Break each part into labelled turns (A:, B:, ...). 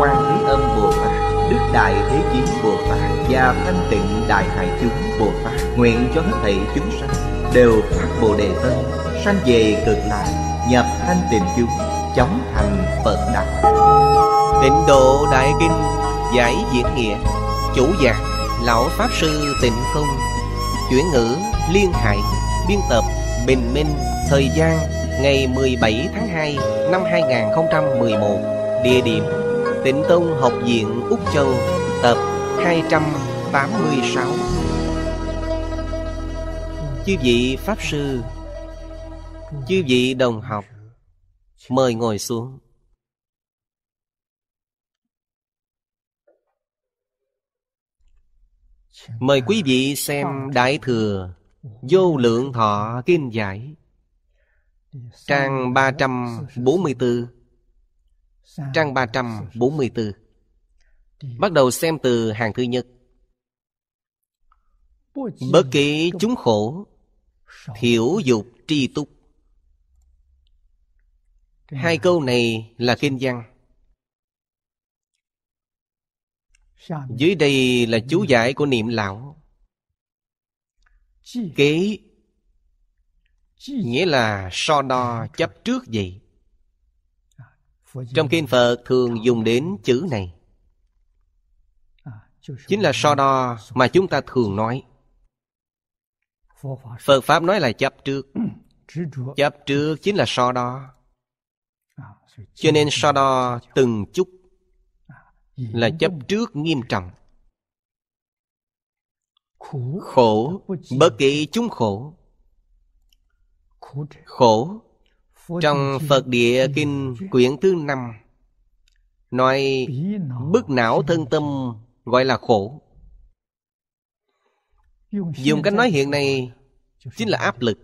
A: quan thế âm bồ tát đức đại thế chí bồ tát và thanh tịnh đại hải chúng bồ tát nguyện cho hết thảy chúng sanh đều phát bồ đề tâm sanh về cực lạc nhập thanh tịnh chúng chóng thành phật đạo
B: tịnh độ đại kinh giải diễn nghĩa chủ giảng lão pháp sư tịnh không chuyển ngữ liên hải biên tập bình minh thời gian ngày 17 tháng 2 năm 2011 địa điểm Tịnh Tông Học viện Úc Châu Tập 286 Chư vị Pháp Sư Chư vị Đồng Học Mời ngồi xuống Mời quý vị xem Đại Thừa Vô Lượng Thọ Kinh Giải Trang 344 Trang 344 Bắt đầu xem từ hàng thứ nhất Bất kỳ chúng khổ Thiểu dục tri túc Hai câu này là kinh văn Dưới đây là chú giải của niệm lão Kế Nghĩa là so đo chấp trước vậy trong kinh Phật thường dùng đến chữ này Chính là so đo mà chúng ta thường nói Phật Pháp nói là chấp trước Chấp trước chính là so đo Cho nên so đo từng chút Là chấp trước nghiêm trọng Khổ Bất kỳ chúng khổ Khổ trong Phật Địa Kinh quyển thứ năm Nói bức não thân tâm gọi là khổ Dùng cách nói hiện nay Chính là áp lực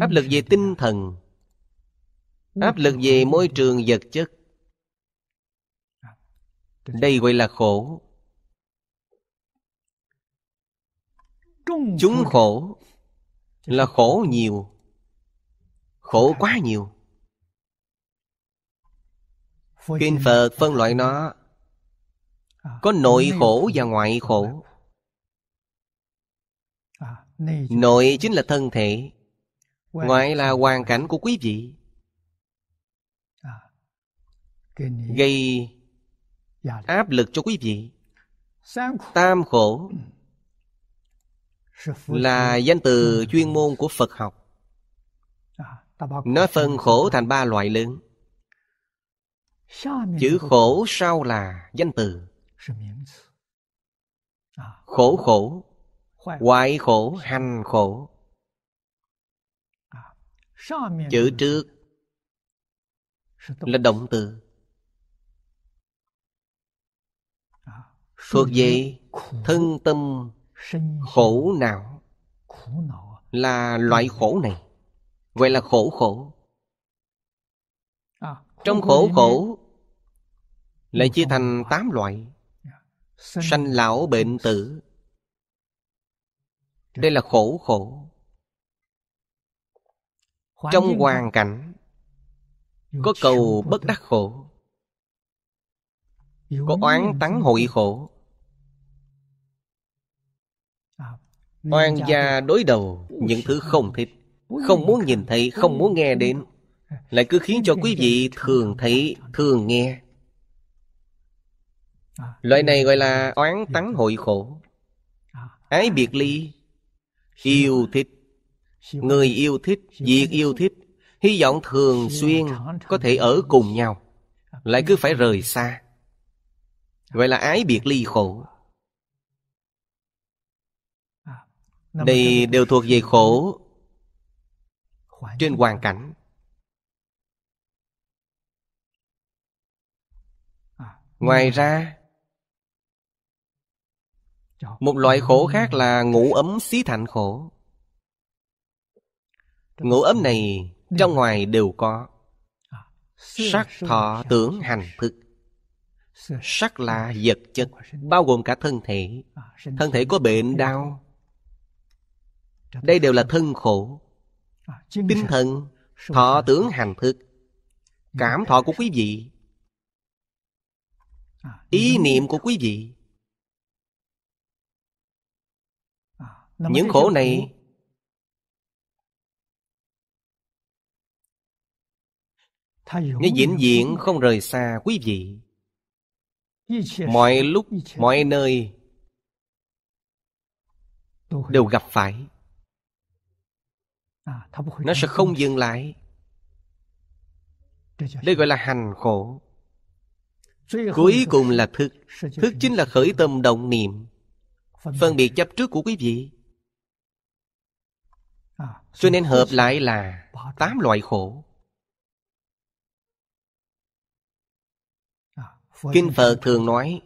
B: Áp lực về tinh thần Áp lực về môi trường vật chất Đây gọi là khổ Chúng khổ là khổ nhiều khổ quá nhiều kinh phật phân loại nó à, có nội khổ và ngoại khổ à, nội chính là thân thể ngoại là hoàn cảnh của quý vị à, gây dạ. áp lực cho quý vị tam khổ ừ là danh từ chuyên môn của phật học
C: à, nó phân khổ
B: thành ba loại lớn
C: chữ khổ
B: sau là danh từ à. khổ khổ hoại khổ hành khổ
C: à. chữ
B: trước là động từ thuộc gì, thân tâm khổ não là loại khổ này vậy là khổ khổ
C: à, trong khổ khổ
B: lại chia thành tám loại dạ. sanh lão bệnh tử dạ. đây là khổ khổ trong hoàn cảnh có cầu bất đắc khổ
D: có oán tắng hội
B: khổ Oan gia đối đầu những thứ không thích Không muốn nhìn thấy, không muốn nghe đến Lại cứ khiến cho quý vị thường thấy, thường nghe Loại này gọi là oán tắng hội khổ Ái biệt ly Yêu thích Người yêu thích, việc yêu thích Hy vọng thường xuyên có thể ở cùng nhau Lại cứ phải rời xa Vậy là ái biệt ly khổ Đây đều thuộc về khổ Trên hoàn cảnh
D: à, Ngoài ra
B: Một loại khổ khác là ngủ ấm xí thạnh khổ Ngủ ấm này trong ngoài đều có à, Sắc thọ tưởng hành thức Sắc là vật chất Bao gồm cả thân thể à, Thân thể có bệnh đau đây đều là thân khổ à, Tinh thần Thọ tưởng hành thực, Cảm thọ của quý vị à, Ý niệm của quý vị à, Những khổ này
C: Nó diễn diện không
B: rời xa quý vị Mọi lúc, mọi nơi Đều gặp phải
C: À, nó sẽ không
B: dừng lại đây gọi là hành khổ
C: cuối cùng là thức thức
B: chính là khởi tâm động niệm phân biệt chấp trước của quý vị à, cho nên hợp lại là tám loại khổ à, kinh phật thường nói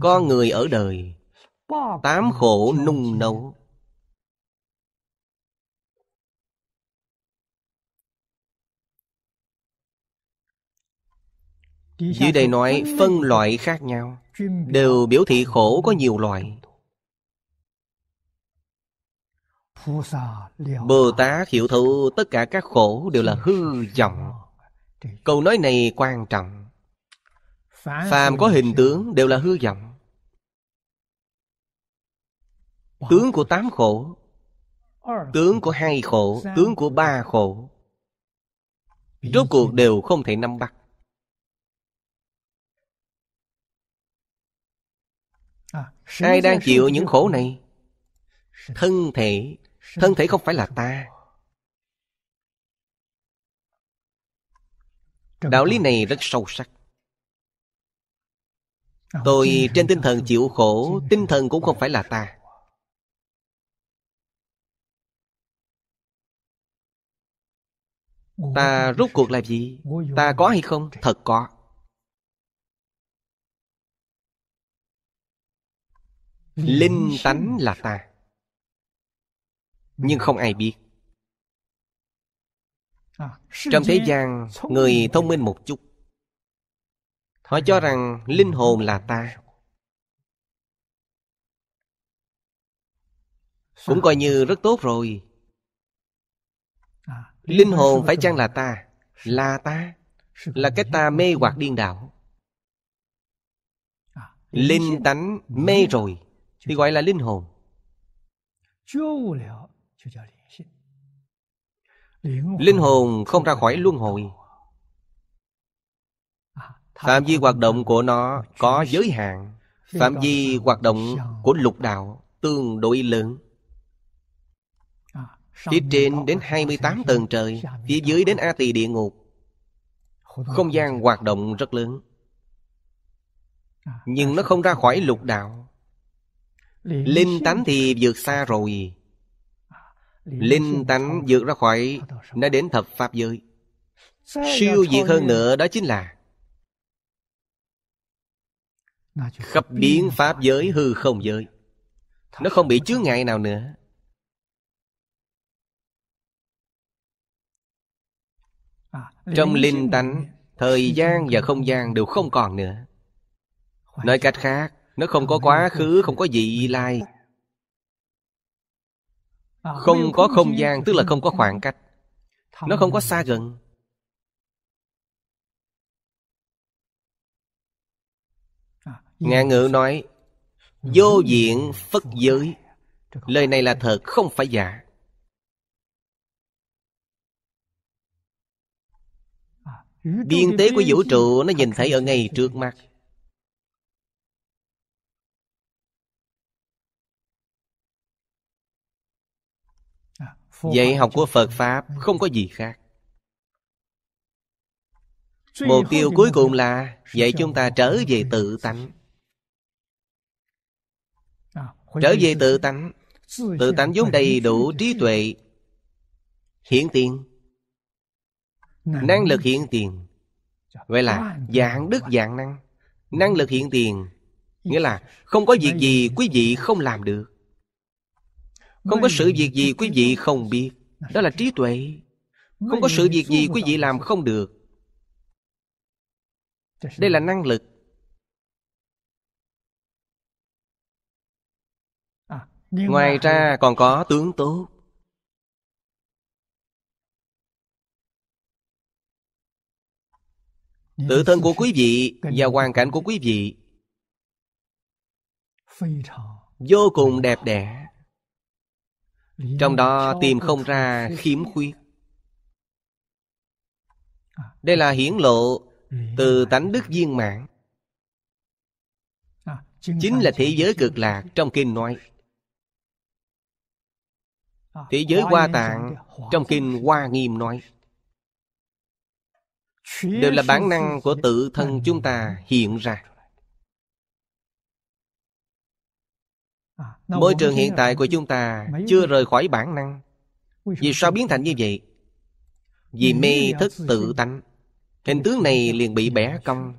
B: có người ở đời tám khổ nung nấu
D: Dưới đây nói phân
B: loại khác nhau Đều biểu thị khổ có nhiều loại Bồ Tát hiểu thấu tất cả các khổ đều là hư vọng Câu nói này quan trọng Phàm có hình tướng đều là hư vọng Tướng của tám khổ Tướng của hai khổ Tướng của ba khổ Rốt cuộc đều không thể nắm bắt
C: ai đang chịu những khổ
B: này thân thể thân thể không phải là ta đạo lý này rất sâu sắc tôi trên tinh thần chịu khổ tinh thần cũng không phải là ta
D: ta rút cuộc là gì
B: ta có hay không thật có linh tánh là ta nhưng không ai biết
C: à, trong thế gian người
B: thông minh một chút họ cho rằng linh hồn là ta cũng coi như rất tốt rồi
C: à, linh hồn phải
B: chăng là ta là ta là cái ta mê hoặc điên đảo à, linh tánh mê rồi thì gọi là linh hồn. Linh hồn không ra khỏi luân hồi. Phạm vi hoạt động của nó có giới hạn. Phạm vi hoạt động của lục đạo tương đối lớn. Phía trên đến 28 tầng trời, phía dưới đến A Tỳ địa ngục. Không gian hoạt động rất lớn. Nhưng nó không ra khỏi lục đạo
C: Linh tánh thì
B: vượt xa rồi
C: Linh tánh
B: vượt ra khỏi Nó đến thập pháp giới
C: Siêu diệt hơn
B: nữa đó chính là Khắp biến pháp giới hư không giới Nó không bị chướng ngại nào nữa
C: Trong linh tánh
B: Thời gian và không gian đều không còn nữa Nói cách khác nó không có quá khứ không có vị lai không có không gian tức là không có khoảng cách nó không có xa gần ngạ ngữ nói vô diện phất giới lời này là thật không phải giả
D: biên tế của vũ trụ
B: nó nhìn thấy ở ngay trước mắt dạy học của phật pháp không có gì khác
C: mục tiêu cuối cùng
B: là dạy chúng ta trở về à, tự tánh trở về tự tánh
D: tự tánh vốn
B: đầy đủ trí tuệ hiển tiền năng lực hiện tiền vậy là dạng đức dạng năng năng lực hiện tiền nghĩa là không có việc gì quý vị không làm được không có sự việc gì quý vị không biết Đó là trí tuệ
D: Không có sự việc gì quý
B: vị làm không được Đây là năng lực
D: Ngoài ra còn có tướng tốt
B: Tự thân của quý vị và hoàn cảnh của quý vị Vô cùng đẹp đẽ
C: trong đó tìm không
B: ra khiếm khuyết à, đây là hiển lộ từ tánh đức viên mãn à, chính là thế giới cực lạc trong kinh nói
C: à,
D: thế giới hoa tạng
B: trong kinh hoa nghiêm nói đều là bản năng của tự thân chúng ta hiện ra À, môi trường hiện tại của chúng ta chưa rời khỏi bản năng Vì sao biến thành như vậy? Vì mê thức tự tánh Hình tướng này liền bị bẻ cong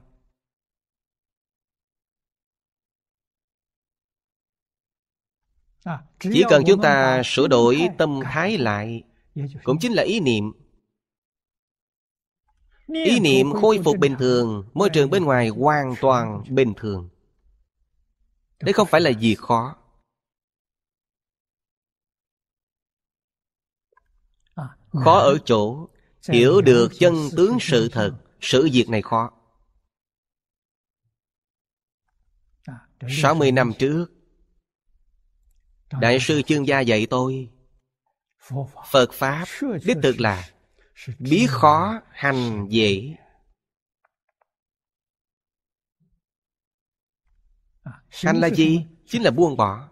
C: à, Chỉ cần chúng
B: ta sửa đổi tâm thái lại dạ, dạ, dạ. Cũng chính là ý niệm
C: Ý niệm khôi
B: phục bình thường Môi trường bên ngoài hoàn toàn bình thường Đây không phải là gì khó khó ở chỗ hiểu được chân tướng sự thật sự việc này khó 60 à, năm trước Đại sư chương gia dạy tôi Phật Pháp đích thực là Bí khó hành dễ à, Hành là gì? Chính là buông bỏ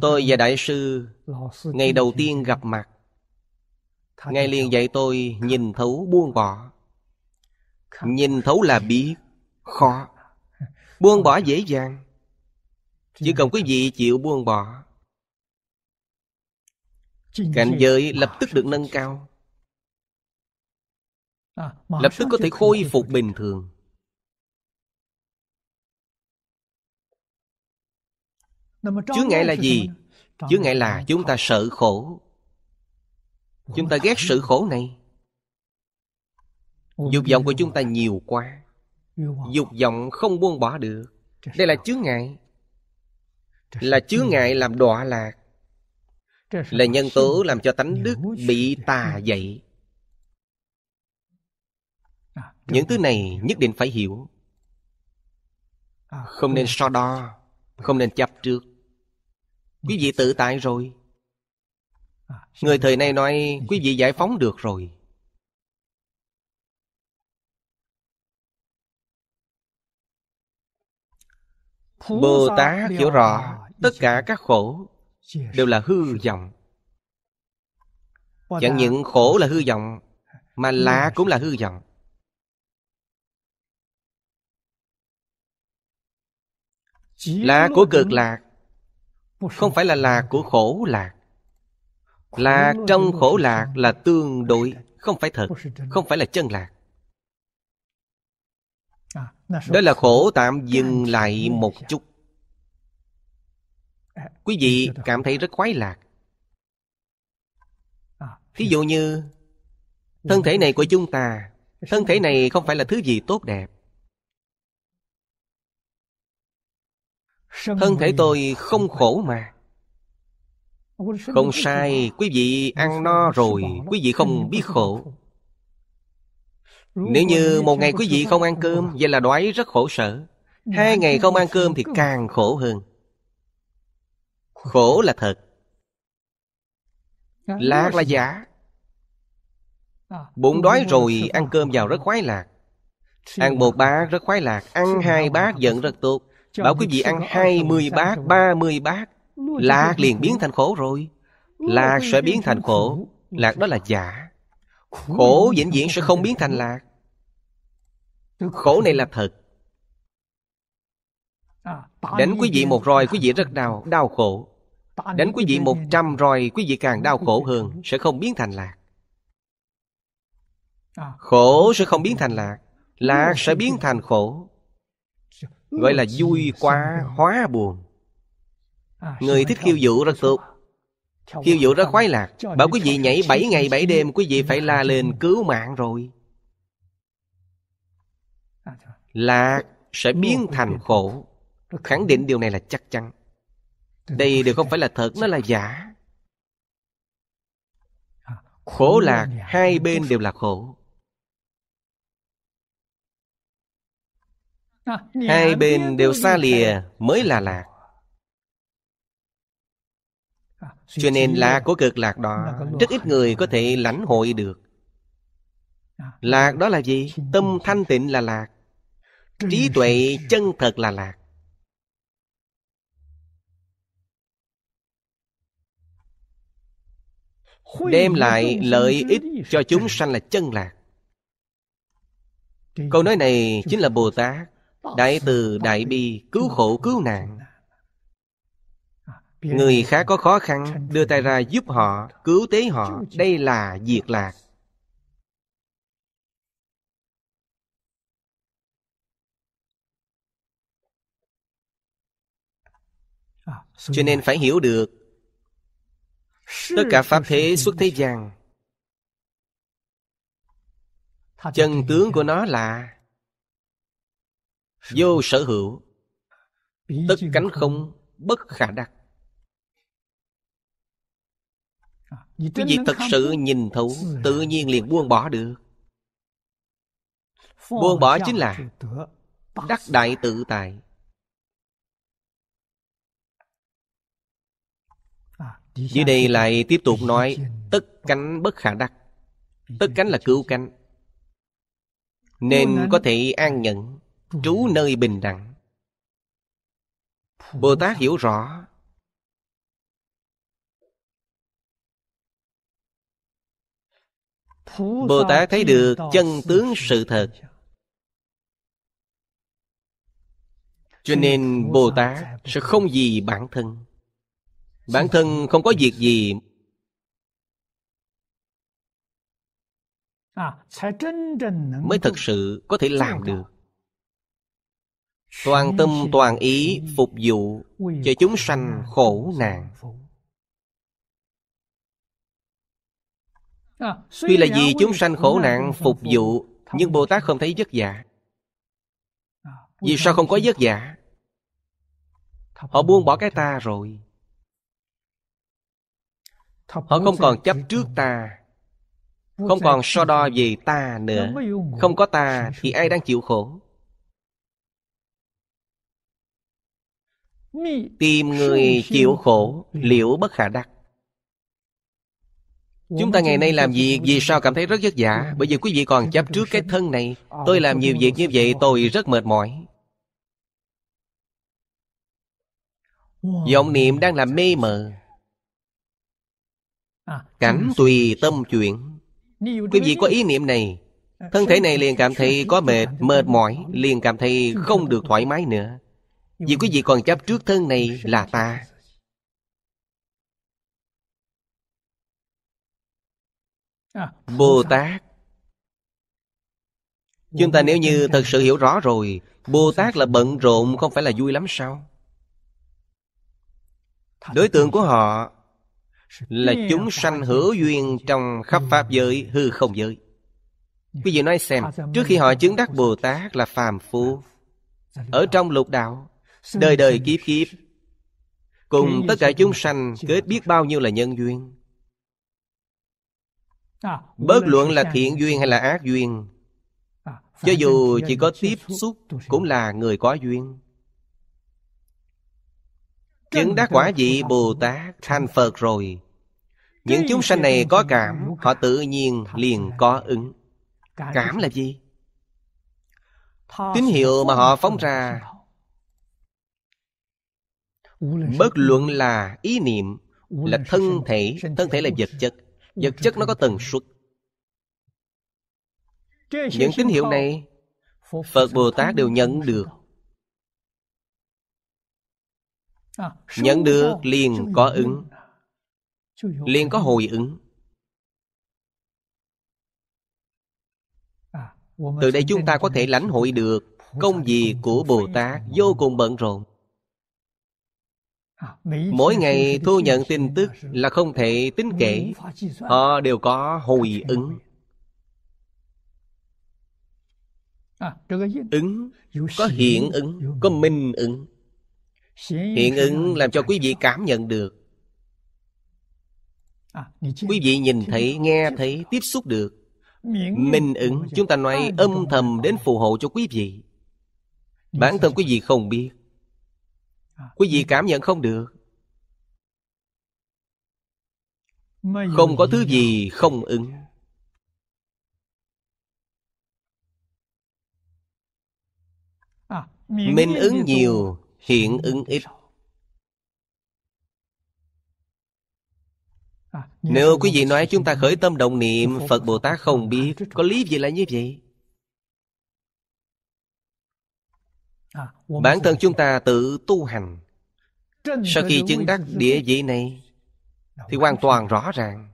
B: Tôi và Đại sư Ngày đầu tiên gặp mặt Ngài liền dạy tôi nhìn thấu buông bỏ Nhìn thấu là biết Khó Buông bỏ dễ dàng Chỉ cần quý vị chịu buông bỏ Cảnh giới lập tức được nâng cao
C: Lập tức có thể khôi
D: phục bình thường
C: chướng ngại là gì chướng ngại
B: là chúng ta sợ khổ chúng ta ghét sự khổ này dục vọng của chúng ta nhiều quá dục vọng không buông bỏ được đây là chướng ngại là chướng ngại làm đọa lạc là nhân tố làm cho tánh đức bị tà dậy à, những thứ này nhất định phải hiểu à, không nên so đo không nên chấp trước Quý vị tự tại rồi Người thời nay nói quý vị giải phóng được rồi
D: Bồ Tát hiểu rõ Tất cả các khổ
B: Đều là hư vọng Chẳng những khổ là hư vọng Mà lạ cũng là hư vọng Là của cực lạc không phải là lạc của khổ lạc lạc trong khổ lạc là tương đối không phải thật không phải là chân lạc à, đó là khổ tạm dừng lại một chút à, quý vị cảm thấy rất khoái lạc à, thí dụ như dạ, thân thể này của chúng ta thân thể này không phải là thứ gì tốt đẹp Thân thể tôi không khổ mà Không sai Quý vị ăn no rồi Quý vị không biết khổ Nếu như một ngày quý vị không ăn cơm Vậy là đói rất khổ sở
C: Hai ngày không ăn cơm thì
B: càng khổ hơn Khổ là thật
C: dạ, Lạc là giả
D: à,
B: Bụng đói rồi ăn cơm vào rất khoái lạc Ăn một bát rất khoái lạc Ăn hai bát giận rất tốt Bảo quý vị ăn 20 bát, 30 bát
D: Lạc liền biến
B: thành khổ rồi Lạc sẽ biến thành khổ Lạc đó là giả Khổ vĩnh viễn sẽ không biến thành lạc Khổ này là thật
C: à, Đánh quý vị
B: một roi quý vị rất đau, đau khổ Đánh quý vị một trăm roi quý vị càng đau khổ hơn Sẽ không biến thành lạc à. Khổ sẽ không biến thành lạc Lạc sẽ biến thành khổ gọi là vui quá hóa buồn à, người thích khiêu vũ rất tốt khiêu vũ rất khoái lạc bảo quý vị nhảy bảy ngày bảy đêm quý vị phải la lên cứu mạng rồi à, lạc sẽ biến thành khổ khẳng định điều này là chắc chắn đây đều không phải là thật nó là giả à, khổ lạc hai bên đều là khổ
C: hai bên đều xa
B: lìa mới là lạc cho nên lạc của cực lạc đó rất ít người có thể lãnh hội được lạc đó là gì tâm thanh tịnh là lạc trí tuệ chân thật là lạc
D: đem lại lợi ích
B: cho chúng sanh là chân lạc câu nói này chính là bồ tát Đại từ đại bi Cứu khổ cứu nạn Người khác có khó khăn Đưa tay ra giúp họ Cứu tế họ Đây là diệt lạc
D: Cho nên phải hiểu được
B: Tất cả Pháp thế xuất thế gian Chân tướng của nó là vô sở hữu tất cánh không bất khả đắc quý à, vị thật sự nhìn thấu tự nhiên liền buông bỏ được
C: buông bỏ chính là đắc
B: đại tự tại à, dưới đây lại tiếp tục nói tất cánh bất khả đắc tất cánh là cứu cánh nên có thể an nhận trú nơi bình đẳng bồ tát hiểu rõ
D: bồ tát thấy được chân tướng sự
B: thật cho nên bồ tát sẽ không gì bản thân bản thân không có việc gì
C: à, mới thật
B: sự có thể làm được toàn tâm toàn ý phục vụ cho chúng sanh khổ nạn
C: tuy là vì chúng sanh khổ nạn phục vụ
B: à, nhưng bồ tát không thấy vất vả à, vì sao không có vất vả họ buông bỏ cái ta rồi
C: họ không còn
B: chấp trước ta không còn so đo về ta nữa không có ta thì ai đang chịu khổ
C: Tìm người chịu khổ
B: Liệu bất khả đắc Chúng ta ngày nay làm gì Vì sao cảm thấy rất vất vả Bởi vì quý vị còn chấp trước cái thân này Tôi làm ờ, nhiều việc như vậy tôi rất mệt mỏi
C: vọng niệm đang
B: làm mê mờ
C: à, cảnh
B: tùy tâm chuyện quý vị có ý niệm này à, thân thể này liền cảm thấy có mệt mệt mỏi liền cảm thấy không được thoải mái nữa vì quý vị còn chấp trước thân này là ta Bồ Tát Chúng ta nếu như thật sự hiểu rõ rồi Bồ Tát là bận rộn không phải là vui lắm sao Đối tượng của họ Là chúng sanh hữu duyên trong khắp Pháp giới hư không giới Quý vị nói xem Trước khi họ chứng đắc Bồ Tát là phàm phu Ở trong lục đạo đời đời kiếp kiếp cùng tất cả chúng sanh kết biết bao nhiêu là nhân duyên
C: bất luận là thiện
B: duyên hay là ác duyên
C: cho dù chỉ
B: có tiếp xúc cũng là người có duyên
E: chứng đắc quả vị bồ
B: tát thành phật rồi những chúng sanh này có cảm họ tự nhiên liền có ứng cảm là gì
C: tín hiệu mà họ phóng
B: ra bất luận là ý niệm là thân thể thân thể là vật chất vật chất nó có tần suất
C: những tín hiệu này
B: phật bồ tát đều nhận được
C: nhận được liền có ứng liền có
B: hồi ứng từ đây chúng ta có thể lãnh hội được công việc của bồ tát vô cùng bận rộn
C: Mỗi ngày thu nhận
B: tin tức là không thể tính kể Họ đều có hồi ứng à, Ứng có hiện ứng, có minh ứng
C: Hiện ứng làm
B: cho quý vị cảm nhận được à, Quý vị nhìn thấy, nghe thấy, tiếp xúc được Minh ứng chúng ta nói âm thầm đến phù hộ cho quý vị Bản thân quý vị không biết À, quý vị cảm nhận không được không có thứ gì không ứng
C: à,
D: minh ứng nhiều hiện ứng ít
C: à, nếu quý
B: vị nói chúng ta khởi tâm đồng niệm phật bồ tát không biết có lý gì là như vậy
C: À, bản thân
B: chúng ta tự tu hành
C: sau khi chứng đắc địa
B: vị này thì hoàn toàn rõ ràng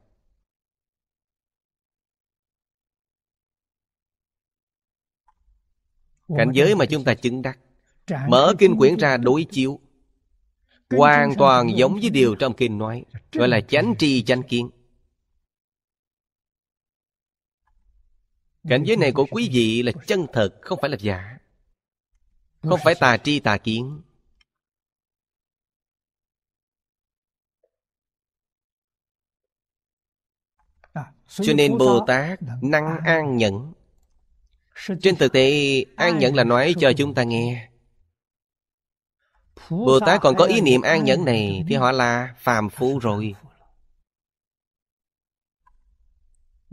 B: cảnh giới mà chúng ta chứng đắc mở kinh quyển ra đối chiếu hoàn toàn giống với điều trong kinh nói gọi là chánh tri chánh kiến cảnh giới này của quý vị là chân thật không phải là giả không phải tà tri tà kiến cho nên bồ tát năng an nhẫn trên thực tế an nhẫn là nói cho chúng ta nghe
D: bồ tát còn có ý niệm an nhẫn
B: này thì họ là phàm phu rồi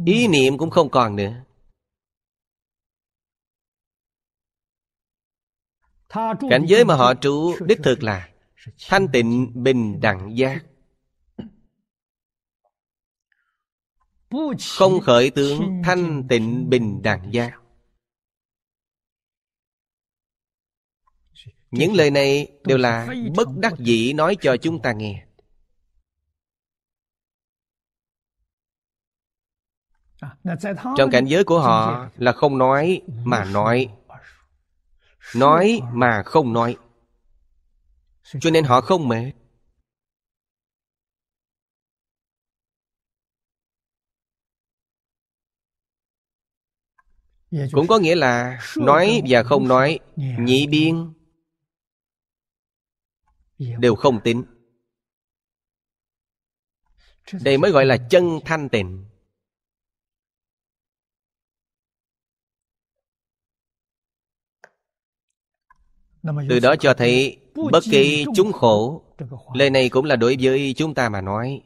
B: ý niệm cũng không còn nữa
C: Cảnh giới mà họ
B: trụ đích thực là Thanh tịnh bình đẳng giác Không khởi tướng thanh tịnh bình đẳng giác Những lời này đều là bất đắc dĩ nói cho chúng ta nghe
C: Trong cảnh giới của họ
B: là không nói mà nói nói mà không nói cho nên họ không mệt cũng có nghĩa là nói và không nói nhị biên đều không tính
D: đây mới gọi là
B: chân thanh tịnh từ đó cho thấy bất kỳ chúng khổ lời này cũng là đối với chúng ta mà nói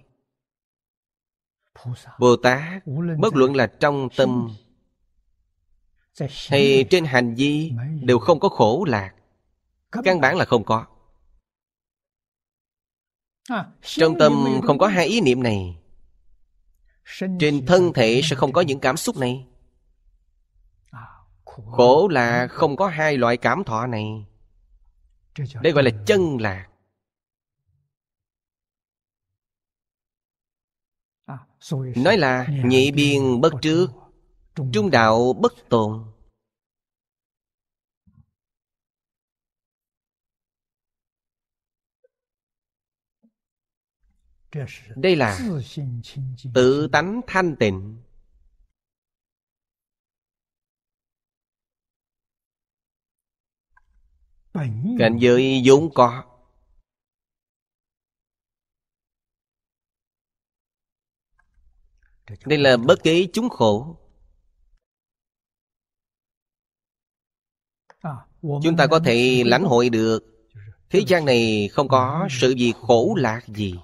B: bồ tát bất luận là trong tâm hay trên hành vi đều không có khổ lạc căn bản là không có trong tâm không có hai ý niệm này trên thân thể sẽ không có những cảm xúc này khổ là không có hai loại cảm thọ này đây gọi là chân lạc
C: à, nói là nhị biên
B: bất trước
D: trung đạo bất tồn
C: đây là
B: tự tánh thanh tịnh
D: cảnh giới vốn có
B: đây là bất kế chúng khổ à, chúng ta có thể lãnh hội được thế gian này không có sự gì khổ lạc gì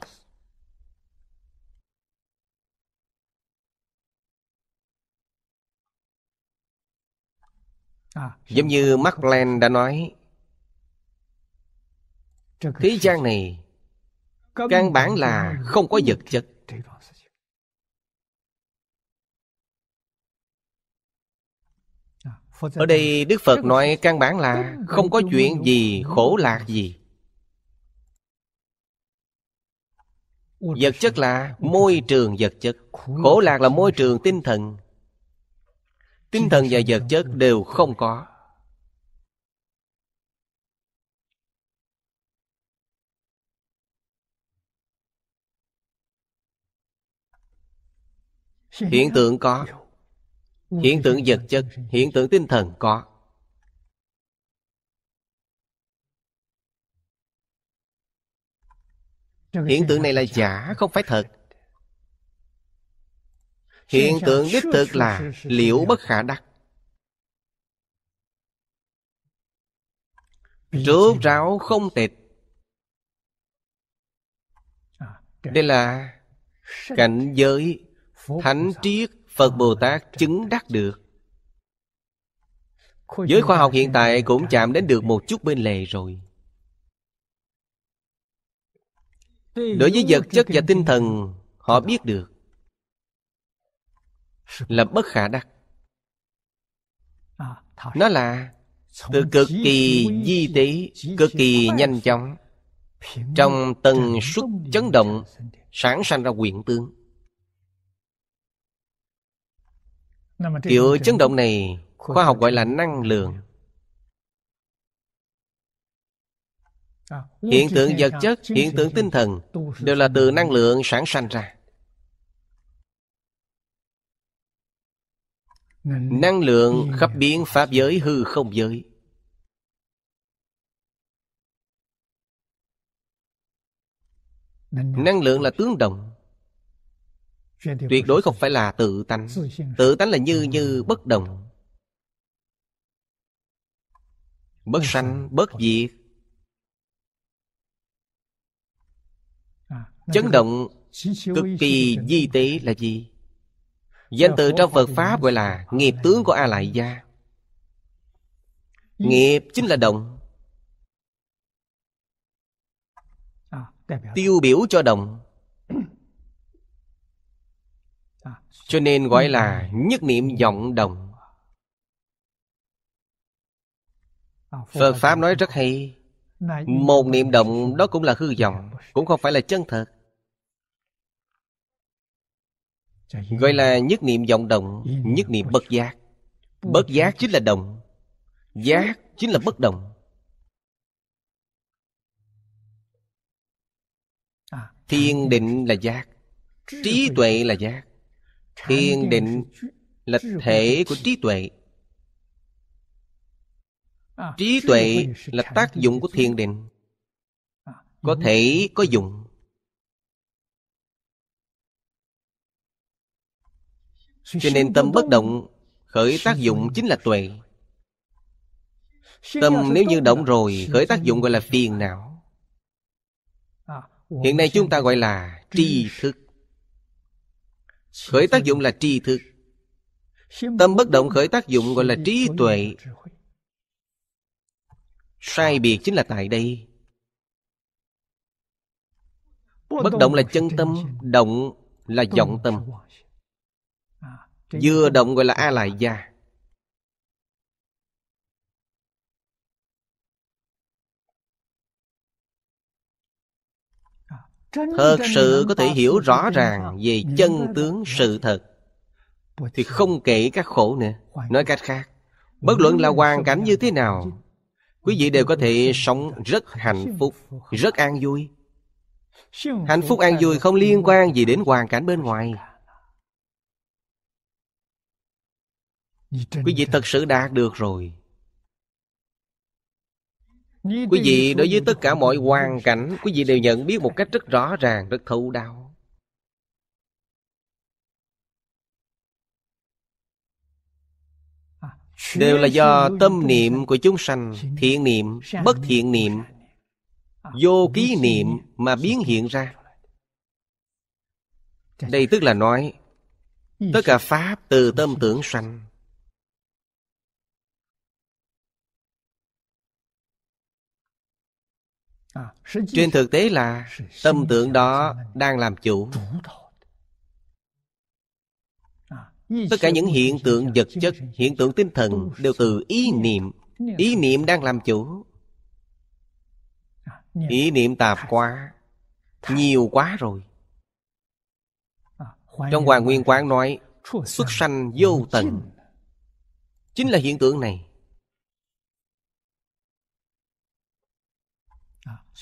B: à, giống như mark Plan đã nói
D: Thế gian này
C: Căn bản là không có vật chất à, Ở đây Đức Phật nói
B: căn bản là Không có chuyện gì khổ lạc gì Vật chất là môi trường vật chất Khổ lạc là môi trường tinh thần Tinh thần và vật chất đều không có
D: hiện tượng có hiện
B: tượng vật chất hiện tượng tinh thần có hiện tượng này là giả không phải thật
D: hiện tượng đích thực là liễu bất
B: khả đắc rốt ráo không tịch đây là cảnh giới thánh triết phật bồ tát chứng đắc được giới khoa học hiện tại cũng chạm đến được một chút bên lề rồi
D: đối với vật chất và
B: tinh thần họ biết được là bất khả đắc à, nó là từ cực kỳ di tế cực kỳ nhanh chóng trong tần suất chấn động sản sanh ra quyển tương.
C: kiểu chấn động
B: này khoa học gọi là năng lượng
C: à, hiện tượng vật chất hiện tượng tinh thần đều
B: là từ năng lượng sản sanh ra năng lượng khắp biến pháp giới hư không giới năng lượng là tướng đồng tuyệt đối không phải là tự tánh tự tánh là như như bất động bất sanh bất diệt
D: à, chấn động cực kỳ di
B: tế là gì
D: danh từ trong
B: phật pháp gọi là nghiệp tướng của a lại gia nghiệp chính là động à, tiêu biểu cho động À. Cho nên gọi là ừ. nhất niệm vọng động à, Phật Pháp nói rất hay Một niệm động đó cũng là hư vọng Cũng không phải là chân thật Gọi là nhất niệm vọng động Nhất niệm bất giác Bất giác chính là đồng, Giác chính là bất đồng. À, Thiên định là giác Trí tuệ là giác thiền định là thể của trí tuệ
D: à, trí tuệ
B: là tác dụng của thiền định à, có thể có dụng cho nên tâm bất động khởi tác dụng chính là tuệ
C: tâm nếu như động
B: rồi khởi tác dụng gọi là phiền não à, hiện nay chúng ta gọi là tri thức khởi tác dụng là tri thức tâm bất động khởi tác dụng gọi là trí tuệ sai biệt chính là tại đây bất động là chân tâm động là vọng tâm vừa động gọi là a lại gia
C: thật sự có thể hiểu
B: rõ ràng về chân tướng sự thật thì không kể các khổ nữa nói cách khác bất luận là hoàn cảnh như thế nào quý vị đều có thể sống rất hạnh phúc rất an vui hạnh phúc an vui không liên quan gì đến hoàn cảnh bên ngoài quý vị thật sự đạt được rồi Quý vị đối với tất cả mọi hoàn cảnh Quý vị đều nhận biết một cách rất rõ ràng Rất thấu đáo
E: à, Đều là do tâm niệm
B: của chúng sanh Thiện niệm, bất thiện niệm à, Vô ký niệm mà biến hiện ra Đây tức là nói Tất cả Pháp từ tâm tưởng sanh trên thực tế là tâm tưởng đó đang làm chủ tất cả những hiện tượng vật chất hiện tượng tinh thần đều từ ý niệm ý niệm đang làm chủ ý niệm tạp quá nhiều quá rồi trong hoàng nguyên quán nói xuất sanh vô tận chính là hiện tượng này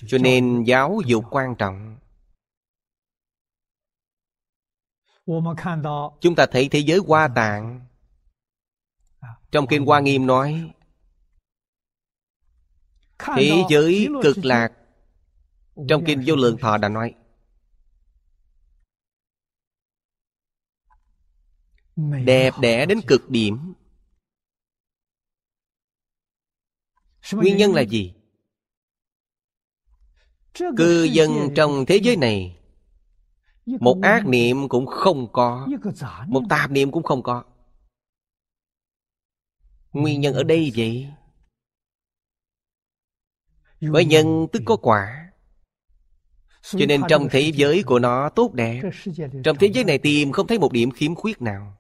B: cho nên giáo dục quan trọng chúng ta thấy thế giới hoa tạng trong kinh hoa nghiêm nói
C: thế giới cực
B: lạc trong kinh vô lượng thọ đã nói đẹp đẽ đến cực điểm nguyên nhân là gì cư dân trong thế giới này một ác niệm cũng không có một tạp niệm cũng không có nguyên nhân ở đây vậy bởi nhân tức có quả cho nên trong thế giới của nó tốt đẹp trong thế giới này tìm không thấy một điểm khiếm khuyết nào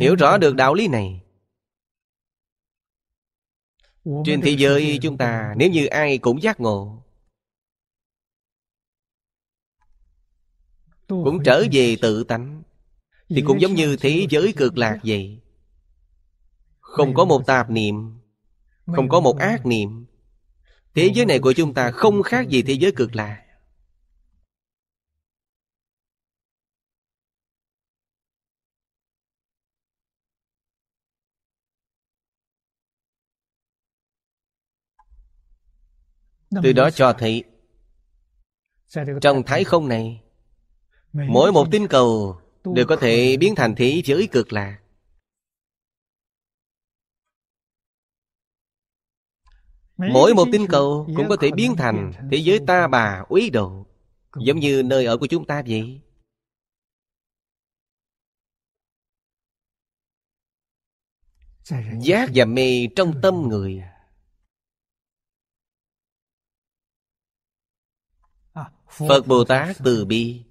B: hiểu rõ được đạo lý này
C: trên thế giới chúng ta nếu
B: như ai cũng giác ngộ Cũng trở về tự tánh Thì cũng giống như thế giới cực lạc vậy Không có một tạp niệm Không có một ác niệm Thế giới này của chúng ta không khác gì thế giới cực lạc từ đó cho thấy trong thái không này mỗi một tinh cầu đều có thể biến thành thế giới cực lạc
D: mỗi một tinh cầu cũng có thể biến
B: thành thế giới ta bà úy độ giống như nơi ở của chúng ta vậy giác và mê trong tâm người
C: phật bồ tát
B: từ bi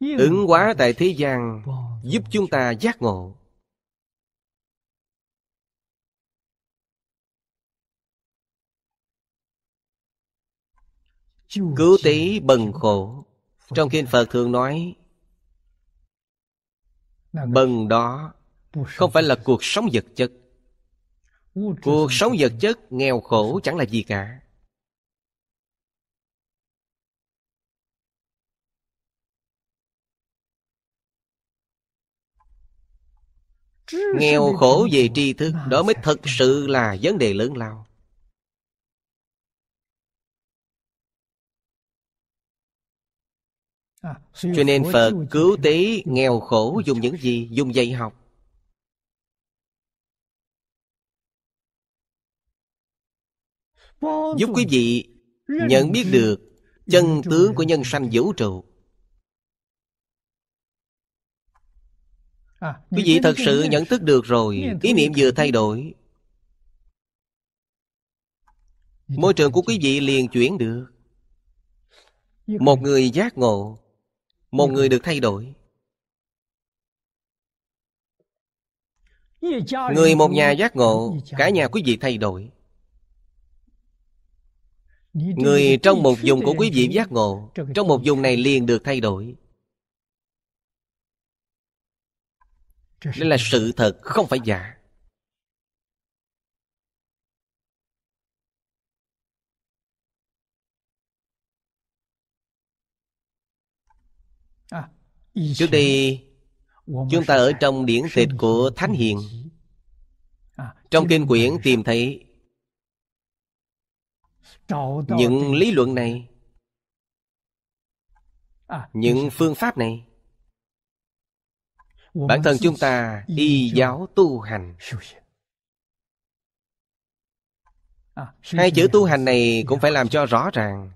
B: ứng hóa tại thế gian giúp chúng ta giác ngộ
D: cứu tế bần khổ
B: trong kinh phật thường nói bần đó không phải là cuộc sống vật chất cuộc sống vật chất nghèo khổ chẳng là gì cả
D: Nghèo khổ về
B: tri thức Đó mới thật sự là vấn đề lớn lao
C: à, Cho nên Phật
B: cứu tế nghèo khổ dùng những gì? Dùng dạy học Giúp quý vị
C: nhận biết được
B: chân tướng của nhân sanh vũ trụ
C: À, quý vị thật sự nhận thức được rồi Ý niệm vừa thay
B: đổi Môi trường của quý vị liền chuyển được Một người giác ngộ Một người được thay đổi
C: Người một nhà giác ngộ
B: Cả nhà quý vị thay đổi
D: Người trong một vùng của quý vị giác ngộ
B: Trong một vùng này liền được thay đổi Đây là sự thật không phải giả à, Trước đây Chúng ta ở trong điển tịch của Thánh Hiền à, Trong kinh quyển tìm thấy
C: Những lý luận này à, Những
B: phương pháp này
C: bản thân chúng ta y
B: giáo tu hành à, hai chữ tu hành này cũng phải làm cho rõ ràng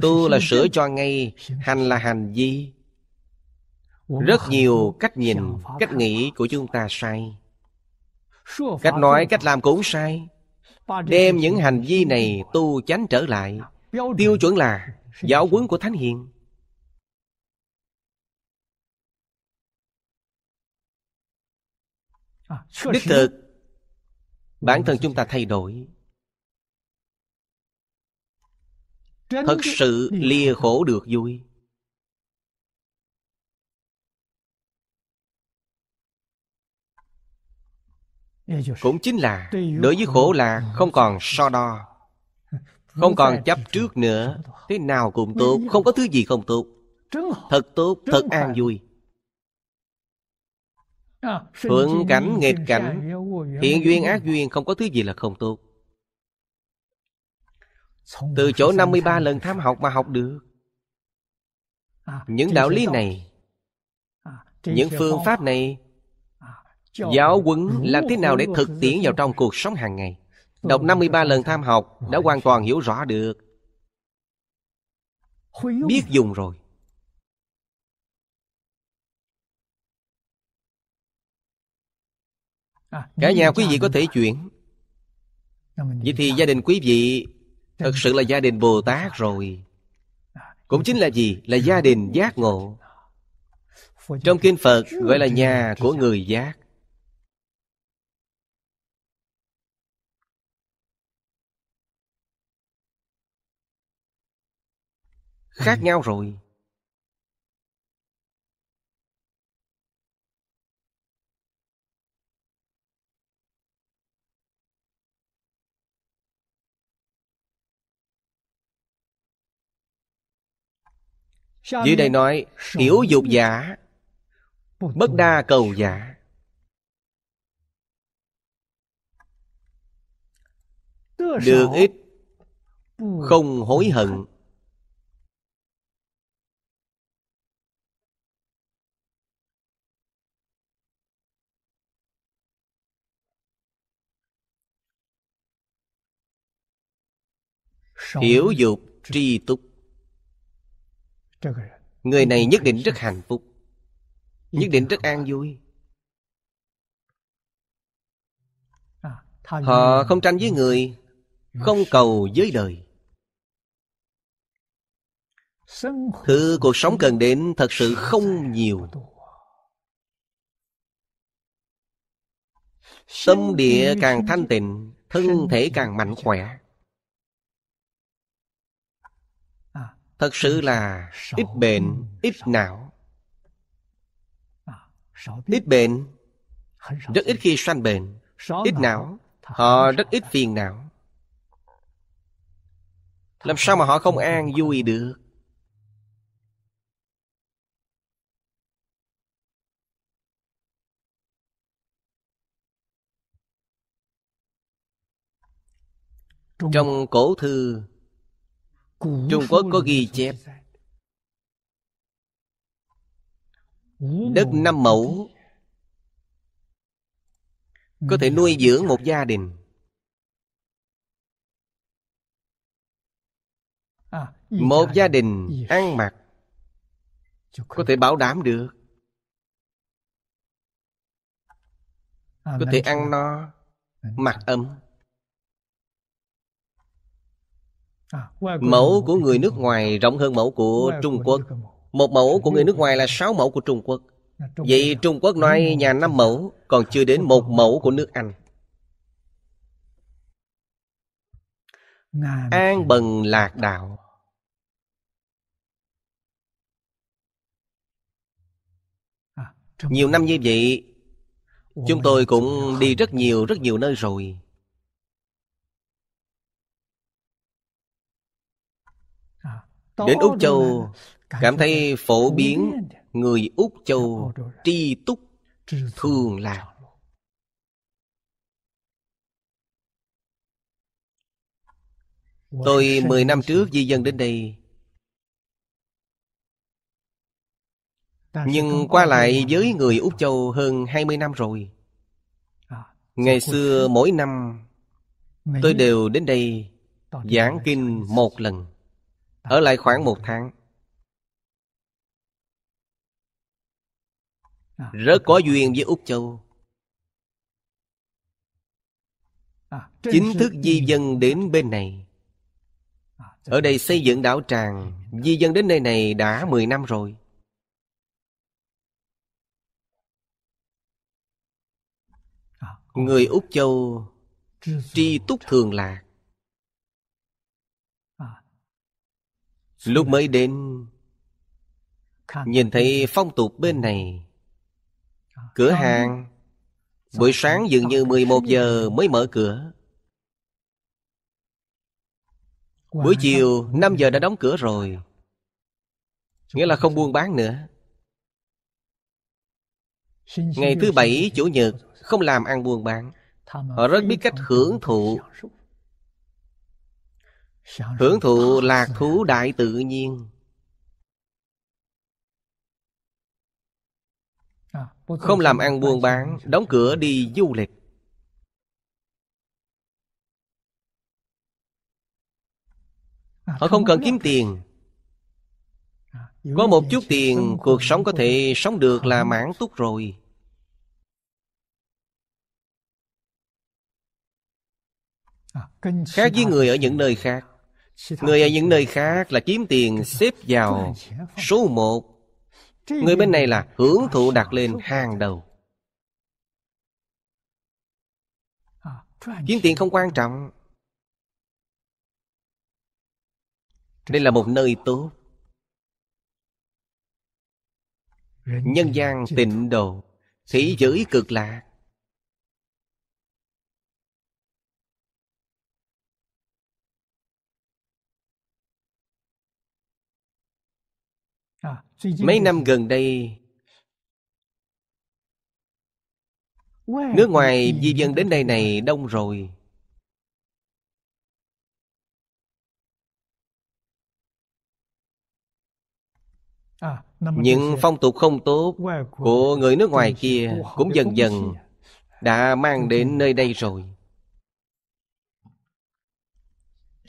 B: tu là sửa cho ngay hành là hành vi
C: rất nhiều cách
B: nhìn cách nghĩ của chúng ta sai
C: cách nói cách
B: làm cũng sai đem những hành vi này tu chánh trở lại tiêu chuẩn là giáo huấn của thánh hiền
C: À, đích thực
B: bản thân chúng ta thay đổi thật sự lìa khổ được vui cũng chính là đối với khổ là không còn so đo không còn chấp trước nữa thế nào cũng tốt không có thứ gì không tốt thật tốt thật an vui
C: Thuận ờ, cảnh, nghịch cảnh, thiện duyên ác
B: duyên không có thứ gì là không tốt. Từ chỗ 53 lần tham học mà học được. À, những đạo lý này,
C: à, những phương pháp này, à,
B: giáo huấn làm thế nào để thực tiễn vào trong cuộc sống hàng ngày. Đọc 53 lần tham học đã hoàn toàn hiểu rõ được. Biết dùng rồi.
C: À, Cả nhà quý
B: vị có thể chuyển Vậy thì gia đình quý vị Thật sự là gia đình Bồ Tát rồi à, Cũng chính là gì? Là gia đình giác ngộ Trong kinh Phật gọi là nhà của người giác
D: Khác nhau rồi
C: Dưới đây nói
B: Hiểu dục giả Bất đa cầu giả
C: Được
D: ít Không hối hận
B: Hiểu dục tri túc Người này nhất định rất hạnh phúc Nhất định rất an vui
C: à, Họ không
B: tranh với người Không cầu với đời Thứ cuộc sống cần đến thật sự không nhiều Tâm địa càng thanh tịnh Thân thể càng mạnh khỏe thật sự là ít bệnh ít não à, ít bệnh rất ít khi sanh bệnh ít não họ rất ít phiền não làm sao mà họ không an vui được trong cổ thư
C: Trung Quốc
B: có ghi chép Đất năm mẫu Có thể nuôi dưỡng một gia đình
C: à, Một
B: gia đình ăn mặc Có thể bảo đảm được
C: à, Có thể ăn no
B: Mặc ấm
D: À, mẫu của người nước
B: ngoài rộng hơn mẫu của Trung Quốc Một mẫu của người nước ngoài là sáu mẫu của Trung Quốc Vậy Trung Quốc nói nhà năm mẫu Còn chưa đến một mẫu của nước Anh An bần lạc đạo à, Nhiều năm như vậy Chúng tôi cũng đi rất nhiều rất nhiều nơi rồi
C: Đến Úc Châu
B: Cảm thấy phổ biến Người Úc Châu tri túc Thường lạc Tôi mười năm trước di dân đến đây
C: Nhưng qua lại
B: với người Úc Châu hơn hai mươi năm rồi à, Ngày xưa mỗi năm Tôi đều đến đây giảng kinh một lần ở lại khoảng một tháng à, Rất có duyên với Úc Châu
C: à, Chính thức
B: di dân đến bên này à, Ở đây xây dựng đảo tràng Di dân đến nơi này đã 10 năm rồi Người Úc Châu Tri túc thường lạc Lúc mới đến Nhìn thấy phong tục bên này Cửa hàng Buổi sáng dường như 11 giờ mới mở cửa Buổi chiều 5 giờ đã đóng cửa rồi Nghĩa là không buôn bán nữa
C: Ngày thứ bảy,
B: Chủ nhật Không làm ăn buôn bán Họ rất biết cách hưởng thụ hưởng thụ lạc thú đại tự nhiên
C: à, không
B: làm ăn buôn bán đóng cửa đi du lịch à, họ không cần kiếm tiền à, có một chút tiền cuộc sống có thể sống được là mãn túc rồi khác với người ở những nơi khác Người ở những nơi khác là kiếm tiền xếp vào số một Người bên này là hưởng thụ đặt lên hàng đầu à, Kiếm tiền không quan trọng Đây là một nơi tốt Nhân gian tịnh độ Thế giới cực lạc Mấy năm gần đây
C: Nước ngoài di dân
B: đến đây này đông rồi
C: à, Những phong
B: tục không tốt của người nước ngoài kia cũng dần dần đã mang đến nơi đây rồi.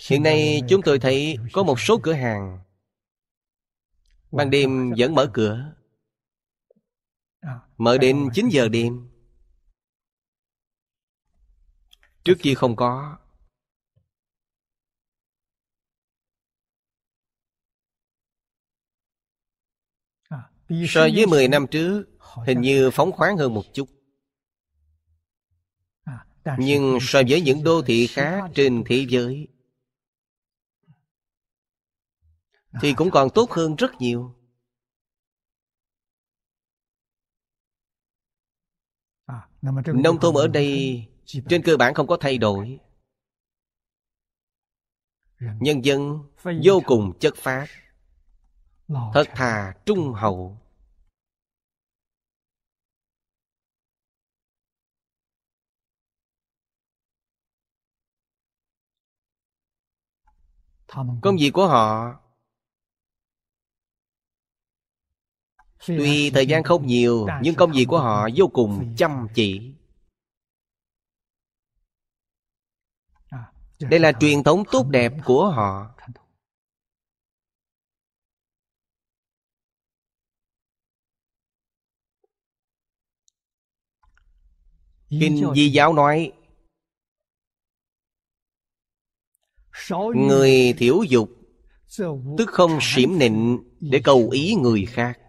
B: Hiện nay chúng tôi thấy có một số cửa hàng
C: À, ban đêm
B: vẫn mở cửa Mở đến 9 giờ đêm Trước kia không có
C: à, So với 10 năm
B: trước Hình như phóng khoáng hơn một chút à, Nhưng so với những đô thị khác trên thế giới thì cũng còn tốt hơn rất nhiều
C: à, nông thôn ở đây
B: trên cơ bản không có thay dạ. đổi dạ. nhân dân vô cùng chất phát thật thà trung hậu
D: công việc của họ
B: Tuy thời gian không nhiều Nhưng công việc của họ vô cùng chăm chỉ Đây là truyền thống
D: tốt đẹp của họ
B: Kinh Di Giáo nói Người thiểu dục Tức không xỉm nịnh Để cầu ý người khác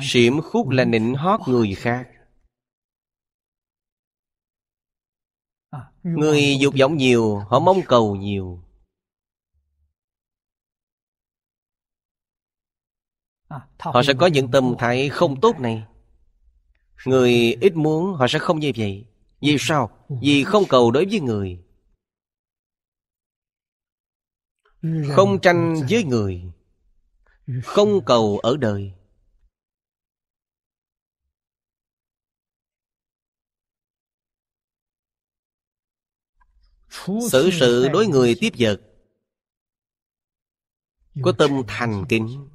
B: Xỉm khúc là nịnh hót người khác
C: Người dục
B: vọng nhiều Họ mong cầu nhiều Họ sẽ có những tâm thái không tốt này Người ít muốn họ sẽ không như vậy Vì sao? Vì không cầu đối với người
D: Không tranh
B: với người Không cầu ở đời
D: xử sự đối người tiếp vật có tâm thành kính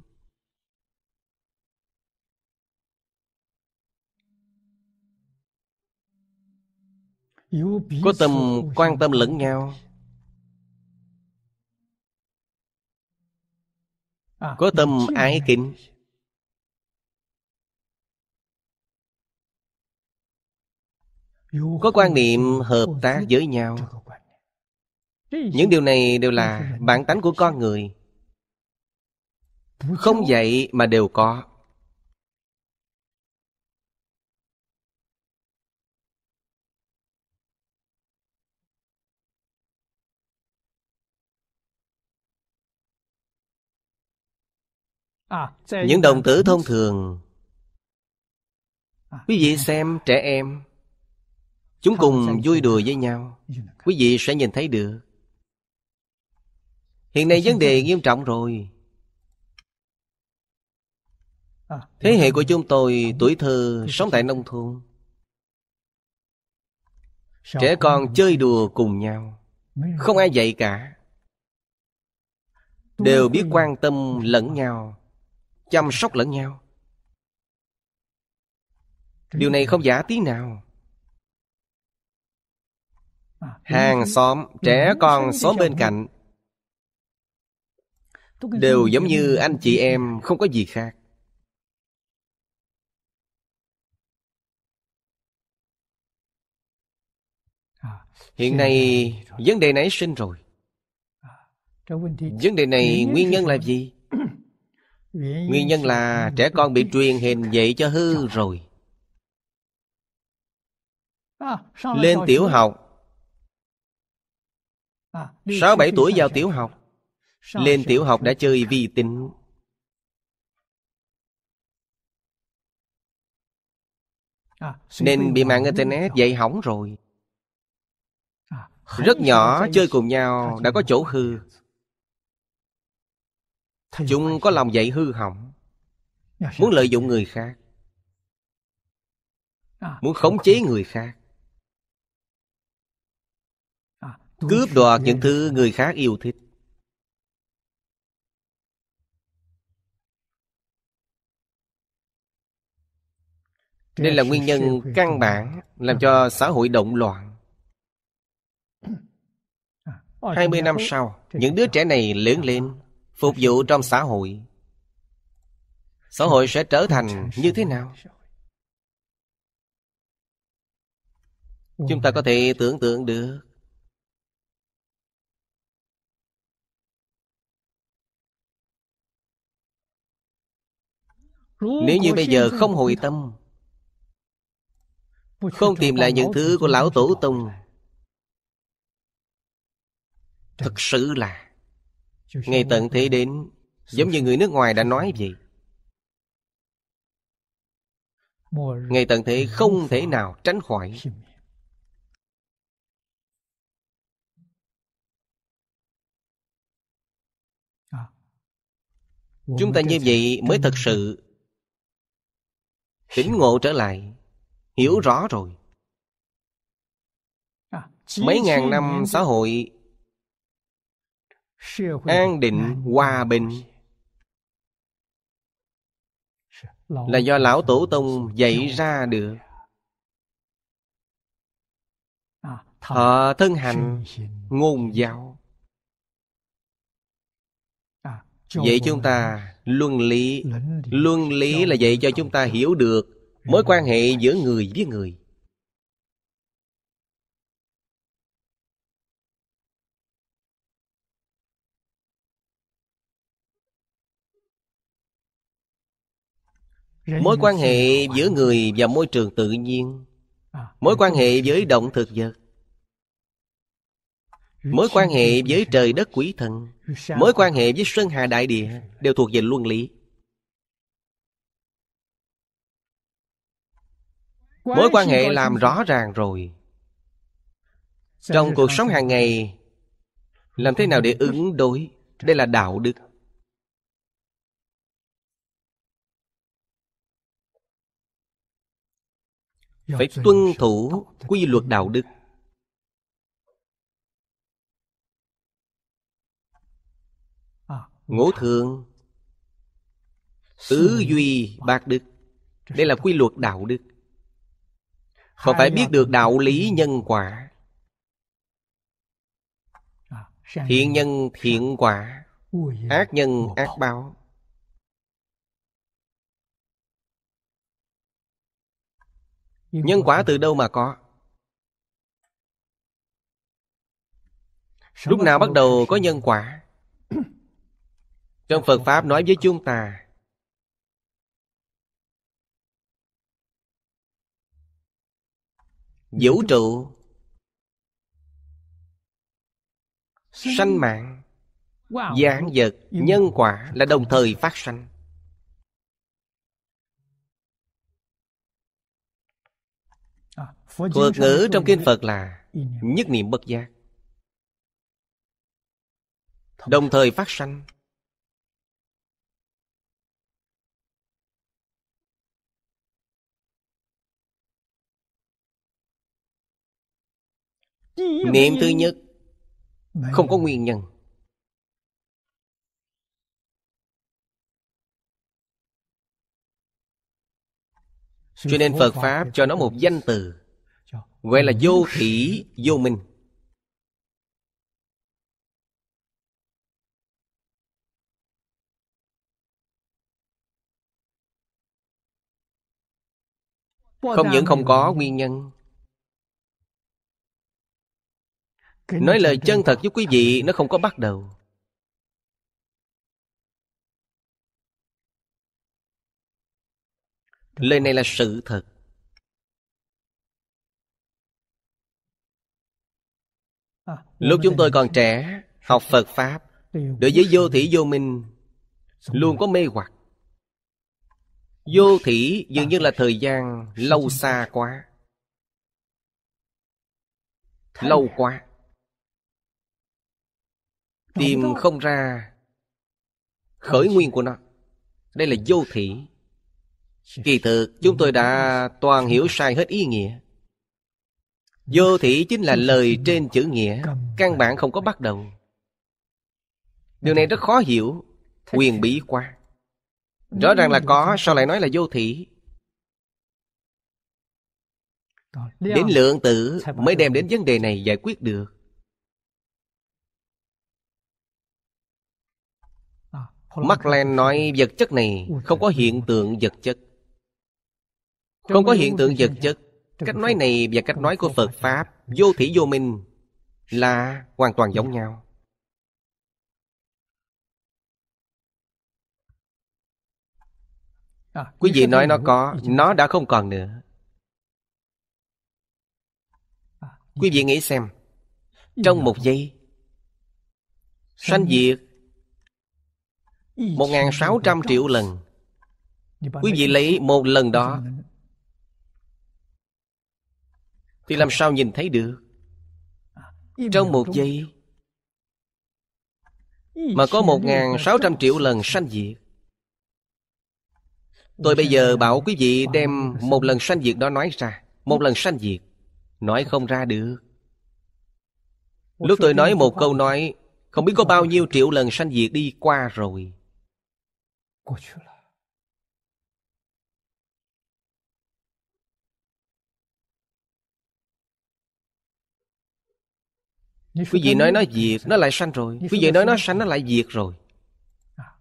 C: có tâm quan tâm lẫn nhau
B: à, có tâm ái kính có quan niệm hợp tác với nhau những điều này đều là bản tánh của con người không vậy mà đều có
C: à, những đồng tử thông
D: thường
B: à, quý vị xem trẻ em chúng cùng vui đùa với nhau quý vị sẽ nhìn thấy được Hiện nay vấn đề nghiêm trọng rồi Thế hệ của chúng tôi tuổi thơ sống tại nông thôn Trẻ con chơi đùa cùng nhau Không ai dạy cả Đều biết quan tâm lẫn nhau Chăm sóc lẫn nhau Điều này không giả tí nào Hàng xóm, trẻ con xóm bên cạnh
C: đều giống như anh chị em
B: không có gì khác à, hiện nay vấn đề nảy sinh rồi à, vấn đề này nguyên nhân là gì
C: nguyên nhân
B: là trẻ con bị truyền hình dạy cho hư rồi
C: à, lên tiểu học sáu bảy tuổi vào
B: tiểu học lên tiểu học đã chơi vi tính
C: à, Nên bị mạng Internet
B: dạy hỏng rồi
C: à, Rất nhỏ chơi
B: cùng nhau đã có chỗ hư Chúng có lòng dạy hư hỏng Muốn lợi dụng người khác à, Muốn khống chế người khác
D: Cướp đoạt những
B: thứ người khác yêu thích
D: đây là nguyên nhân căn
B: bản làm à. cho xã hội động loạn
D: 20 à, năm sau
B: những đứa à. trẻ này lớn lên phục vụ trong xã hội xã hội sẽ trở thành như thế nào
D: chúng ta có thể tưởng tượng được nếu như bây giờ không hồi tâm không tìm lại những thứ của Lão
B: Tổ Tông thực sự là Ngày tận thế đến Giống như người nước ngoài đã nói vậy Ngày tận thế không thể nào tránh khỏi
D: à. Chúng ta như vậy mới thật sự
B: Tỉnh ngộ trở lại hiểu rõ rồi
C: à, mấy ngàn năm xã
B: hội an định hòa bình là do lão tổ tông dạy ra được à, họ thân hành ngôn giáo
C: vậy à, chúng ta
B: luân lý luân lý là dạy cho chúng ta hiểu được mối quan hệ giữa người với người mối quan hệ giữa người và môi trường tự nhiên mối quan hệ với động thực vật
D: mối quan hệ
B: với trời đất quỷ thần mối quan hệ với sơn hà đại địa đều thuộc về luân lý
E: mối quan hệ làm rõ
B: ràng rồi trong cuộc sống hàng ngày làm thế nào để ứng đối đây là đạo đức phải tuân thủ à, à. quy luật đạo đức ngũ thường tứ duy bạc đức đây là quy luật đạo đức Họ phải biết được đạo lý ừ. nhân quả Thiện nhân thiện quả Ác nhân ác báo Nhân quả từ đâu mà có Lúc nào bắt đầu có nhân quả Trong Phật Pháp nói với chúng ta vũ trụ sanh mạng giảng vật nhân quả là đồng thời phát sanh
C: à, thuật ngữ trong kinh phật là
B: nhất niệm bất giác đồng thời phát sanh
D: niệm thứ nhất không có nguyên nhân
B: cho nên phật pháp cho nó một danh từ gọi là vô thị vô minh
D: không những không có nguyên nhân
B: Nói lời chân thật với quý vị Nó không có bắt đầu Lời này là sự thật
C: à, Lúc chúng
B: tôi còn trẻ Học Phật Pháp Đối với vô thị vô minh Luôn có mê hoặc Vô thị dường à. như là thời gian lâu xa quá Lâu quá tìm không ra khởi nguyên của nó đây là vô thị kỳ thực chúng tôi đã toàn hiểu sai hết ý nghĩa vô thị chính là lời trên chữ nghĩa căn bản không có bắt đầu điều này rất khó hiểu quyền bí quá rõ ràng là có sao lại nói là vô thị
C: đến lượng
B: tử mới đem đến vấn đề này giải quyết được
C: Markland nói vật chất này không
B: có hiện tượng vật chất. Không có hiện tượng vật chất. Cách nói này và cách nói của Phật Pháp vô thủy vô minh là hoàn toàn giống nhau.
D: À, Quý vị nói nó có, nó đã
B: không còn nữa. À, Quý vị nghĩ xem, trong ừ. một giây, sanh diệt một ngàn sáu trăm triệu lần Quý vị lấy một lần đó Thì làm sao nhìn thấy được Trong một giây Mà có một ngàn sáu trăm triệu lần sanh diệt Tôi bây giờ bảo quý vị đem một lần sanh diệt đó nói ra Một lần sanh diệt Nói không ra được
E: Lúc tôi nói một câu
B: nói Không biết có bao nhiêu triệu lần sanh diệt đi qua rồi 过去了。Quý vị nói nó diệt, nó lại sanh rồi. Quý vị nói nó sanh, nó lại diệt rồi. À,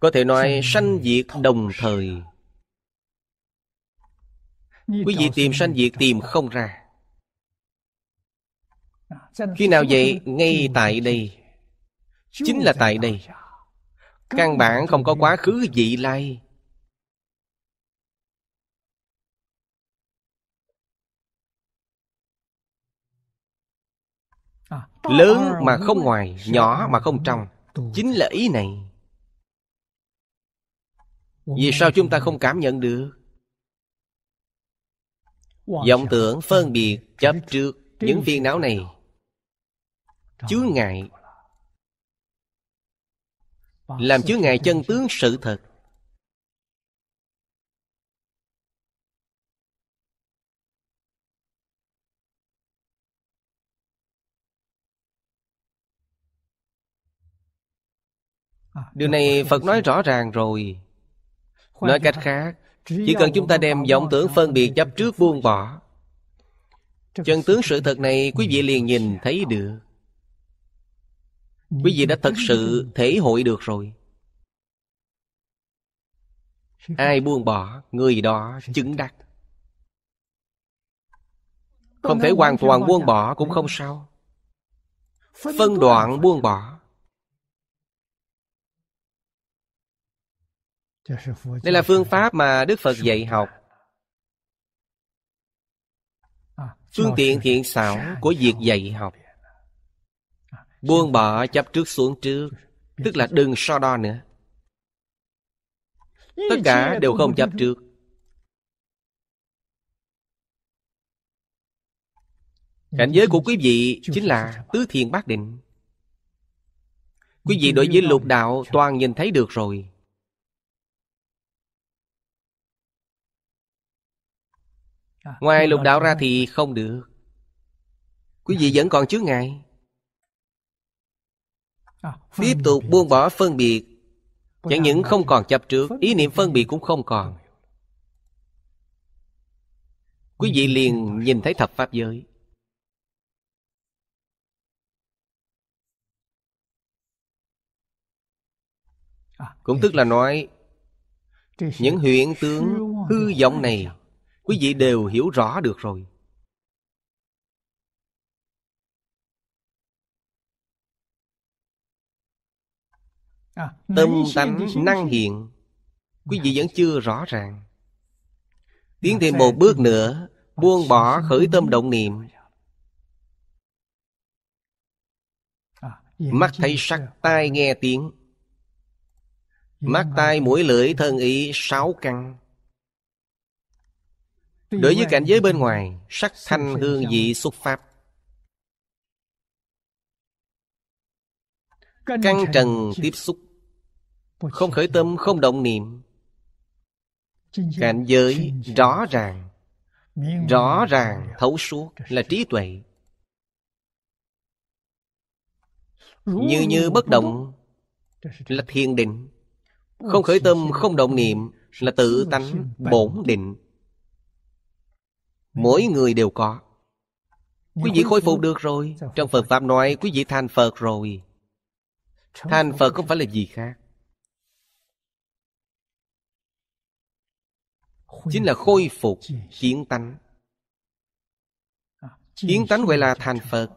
B: Có thể nói sanh diệt đồng thời.
C: Quý vị tìm sanh
B: diệt tìm không ra.
C: À, Khi nào vậy? Ngay
B: tại đây. Chính là tại đây căn bản không có quá khứ vị lai
C: à, lớn mà
B: không ngoài nhỏ mà không trong chính là ý này vì sao chúng ta không cảm nhận được vọng tưởng phân biệt chấp trước những phiền não này chứa ngại làm chướng ngài chân tướng sự thật à, điều này phật nói rõ ràng rồi
D: nói cách khác chỉ cần chúng
B: ta đem vọng tưởng phân biệt chấp trước buông bỏ chân tướng sự thật này quý vị liền nhìn thấy được quý vị đã thật sự thể hội được rồi ai buông bỏ người đó chứng đắc không thể hoàn toàn buông bỏ cũng không sao phân đoạn buông bỏ đây là phương pháp mà đức phật dạy học
C: phương tiện thiện xảo
B: của việc dạy học Buông bỏ chấp trước xuống trước Tức là đừng so đo nữa
E: ừ, Tất cả đều ừ,
B: không chấp trước Cảnh giới của quý vị chính là tứ thiền bát định. Quý ừ, vị đối với lục đạo toàn nhìn thấy được rồi. À, Ngoài lục đạo ra thì không được. Quý vị vẫn còn chướng ngại. À, tiếp tục buông bỏ phân biệt chẳng những không còn chấp trước ý niệm phân biệt cũng không còn quý vị liền nhìn thấy thập pháp giới à, cũng tức là nói
D: những huyện tướng hư
B: vọng này quý vị đều hiểu rõ được rồi
C: À, tâm tánh năng
B: hiện Quý vị dạ, vẫn dạ, dạ. chưa rõ ràng Tiến thêm một bước nữa Buông bỏ khởi tâm động niệm
D: à, Mắt
B: thấy sắc, tai nghe tiếng Mắt tai mũi lưỡi thân ý sáu căn Đối với cảnh giới bên ngoài Sắc thanh hương vị xuất pháp Căn trần tiếp xúc không khởi tâm, không động niệm Cảnh giới rõ ràng Rõ ràng, thấu suốt là trí tuệ Như như bất động là thiền định Không khởi tâm, không động niệm là tự tánh bổn định Mỗi người đều có Quý vị khôi phục được rồi Trong Phật Pháp nói quý vị thành Phật rồi Thành Phật không phải là gì khác chính là khôi phục kiến tánh kiến tánh gọi là thành phật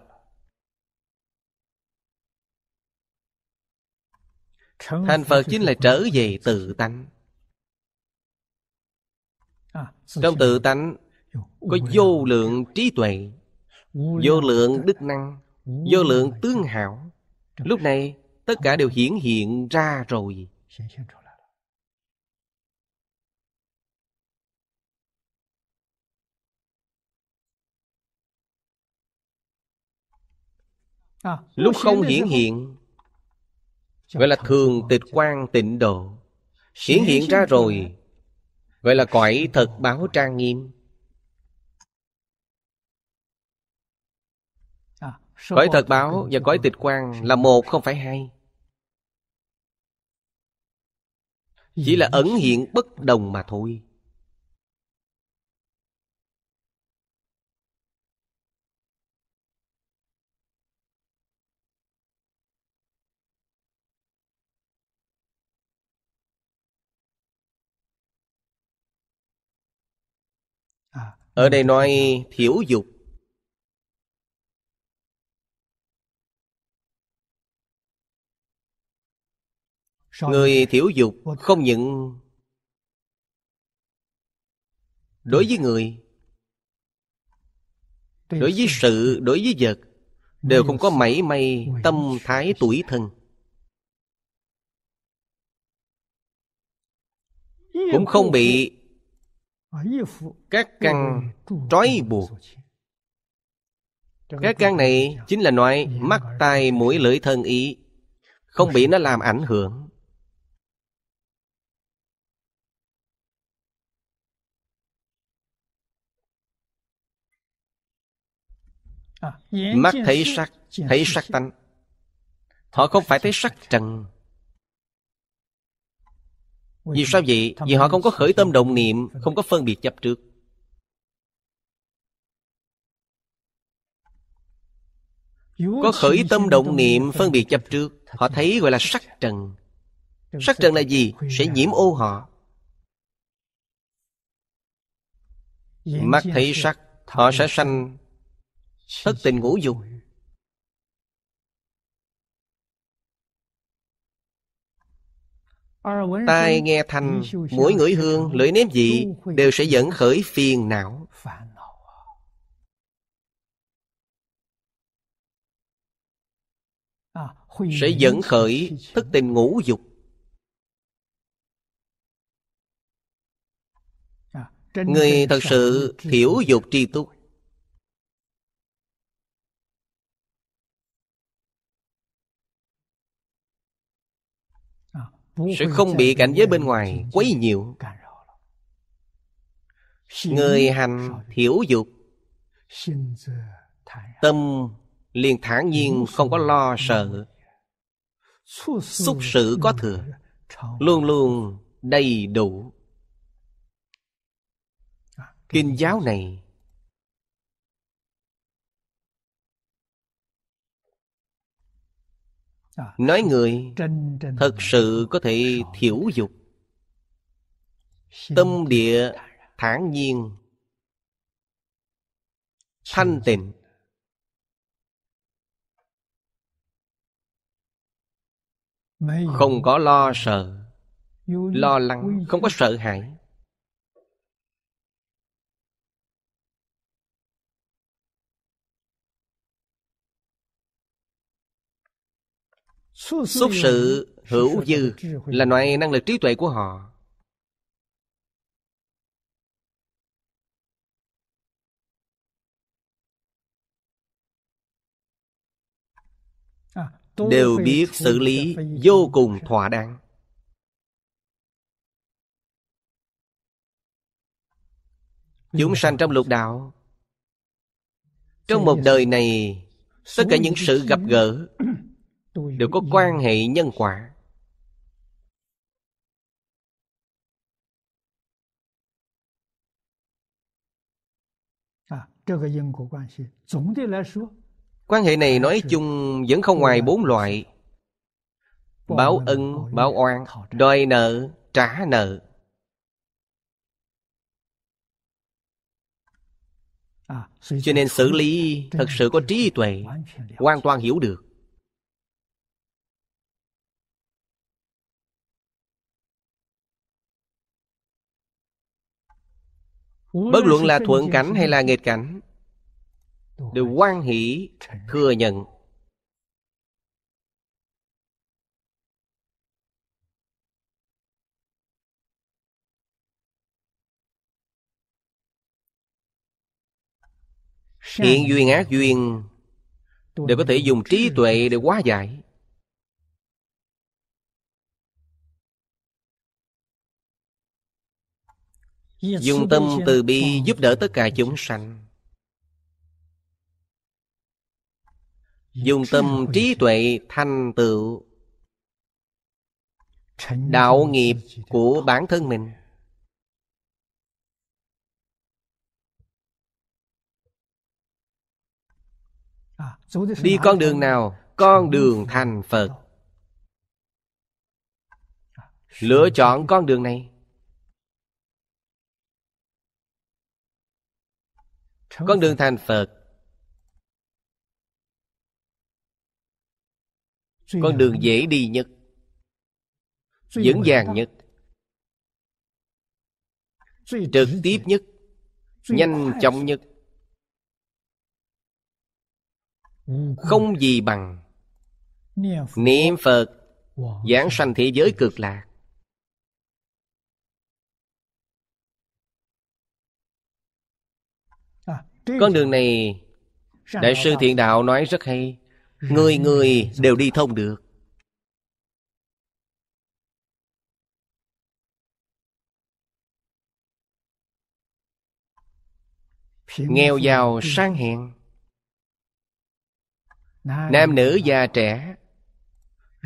B: thành phật chính là trở về tự tánh trong tự tánh có vô lượng trí tuệ
C: vô lượng
D: đức năng vô lượng tướng
B: hảo lúc này tất cả đều hiển hiện ra rồi
C: Ờ, Lúc không hiển
D: hiện Gọi là thường
B: tịch quan tịnh độ Hiển hiện ra rồi Gọi là cõi thật báo trang nghiêm
C: ờ, Cõi thật báo
B: và cõi tịch quan là một không phải hai Chỉ là ẩn hiện bất đồng mà thôi ở đây nói thiểu dục
D: người thiểu dục không những
B: đối với người đối với sự đối với vật đều không có mảy may tâm thái tuổi thân
D: cũng không bị
C: các căn trói buộc
D: các căn
B: này chính là nói mắt tai mũi lưỡi thân ý không bị nó làm ảnh hưởng
D: mắt thấy sắc
B: thấy sắc tánh họ không phải thấy sắc trần vì sao vậy? Vì họ không có khởi tâm động niệm Không có phân biệt chấp trước
C: Có khởi tâm động niệm phân biệt
B: chấp trước Họ thấy gọi là sắc trần Sắc trần là gì? Sẽ nhiễm ô họ Mắt thấy sắc Họ sẽ sanh Thất tình ngũ dục
C: tai nghe thanh mũi ngửi hương lưỡi
B: nếm vị đều sẽ dẫn khởi phiền não
C: sẽ dẫn
B: khởi thức tình ngũ dục
C: người thật sự
B: hiểu dục tri túc sẽ không bị cảnh giới bên ngoài quấy nhiều người hành thiểu dục tâm liền thản nhiên không có lo sợ xúc sự có thừa luôn luôn đầy đủ kinh giáo này Ờ. nói người thật sự có thể thiểu dục tâm địa thản nhiên thanh tịnh không có lo sợ lo lắng không có sợ hãi
D: xúc sự hữu dư là
B: loại năng lực trí tuệ của họ
D: đều biết xử lý
B: vô cùng thỏa đáng chúng sanh trong lục đạo trong một đời này tất cả những sự gặp gỡ đều có quan hệ nhân quả à, quan hệ này nói chung vẫn không ngoài bốn loại báo ân báo oan đòi nợ trả nợ à, cho nên xử lý thật sự có trí tuệ
D: hoàn toàn hiểu được Bất luận là thuận cảnh hay là nghịch
B: cảnh Đều quan hỷ
D: thừa nhận Hiện duyên ác duyên
B: Đều có thể dùng trí tuệ để hóa giải
D: dùng tâm từ
B: bi giúp đỡ tất cả chúng sanh dùng tâm trí tuệ thanh tựu
C: đạo nghiệp
B: của bản thân mình
D: à,
C: đi con đường nào
B: con đường thành phật à, lựa chọn con đường này con đường thành phật con đường dễ đi nhất vững vàng nhất trực tiếp nhất nhanh chóng nhất không gì bằng niệm phật giảng sanh thế giới cực lạc Con đường này Đại sư Thiện Đạo nói rất hay Người người đều đi thông được
D: Nghèo giàu sang hèn
C: Nam
B: nữ già trẻ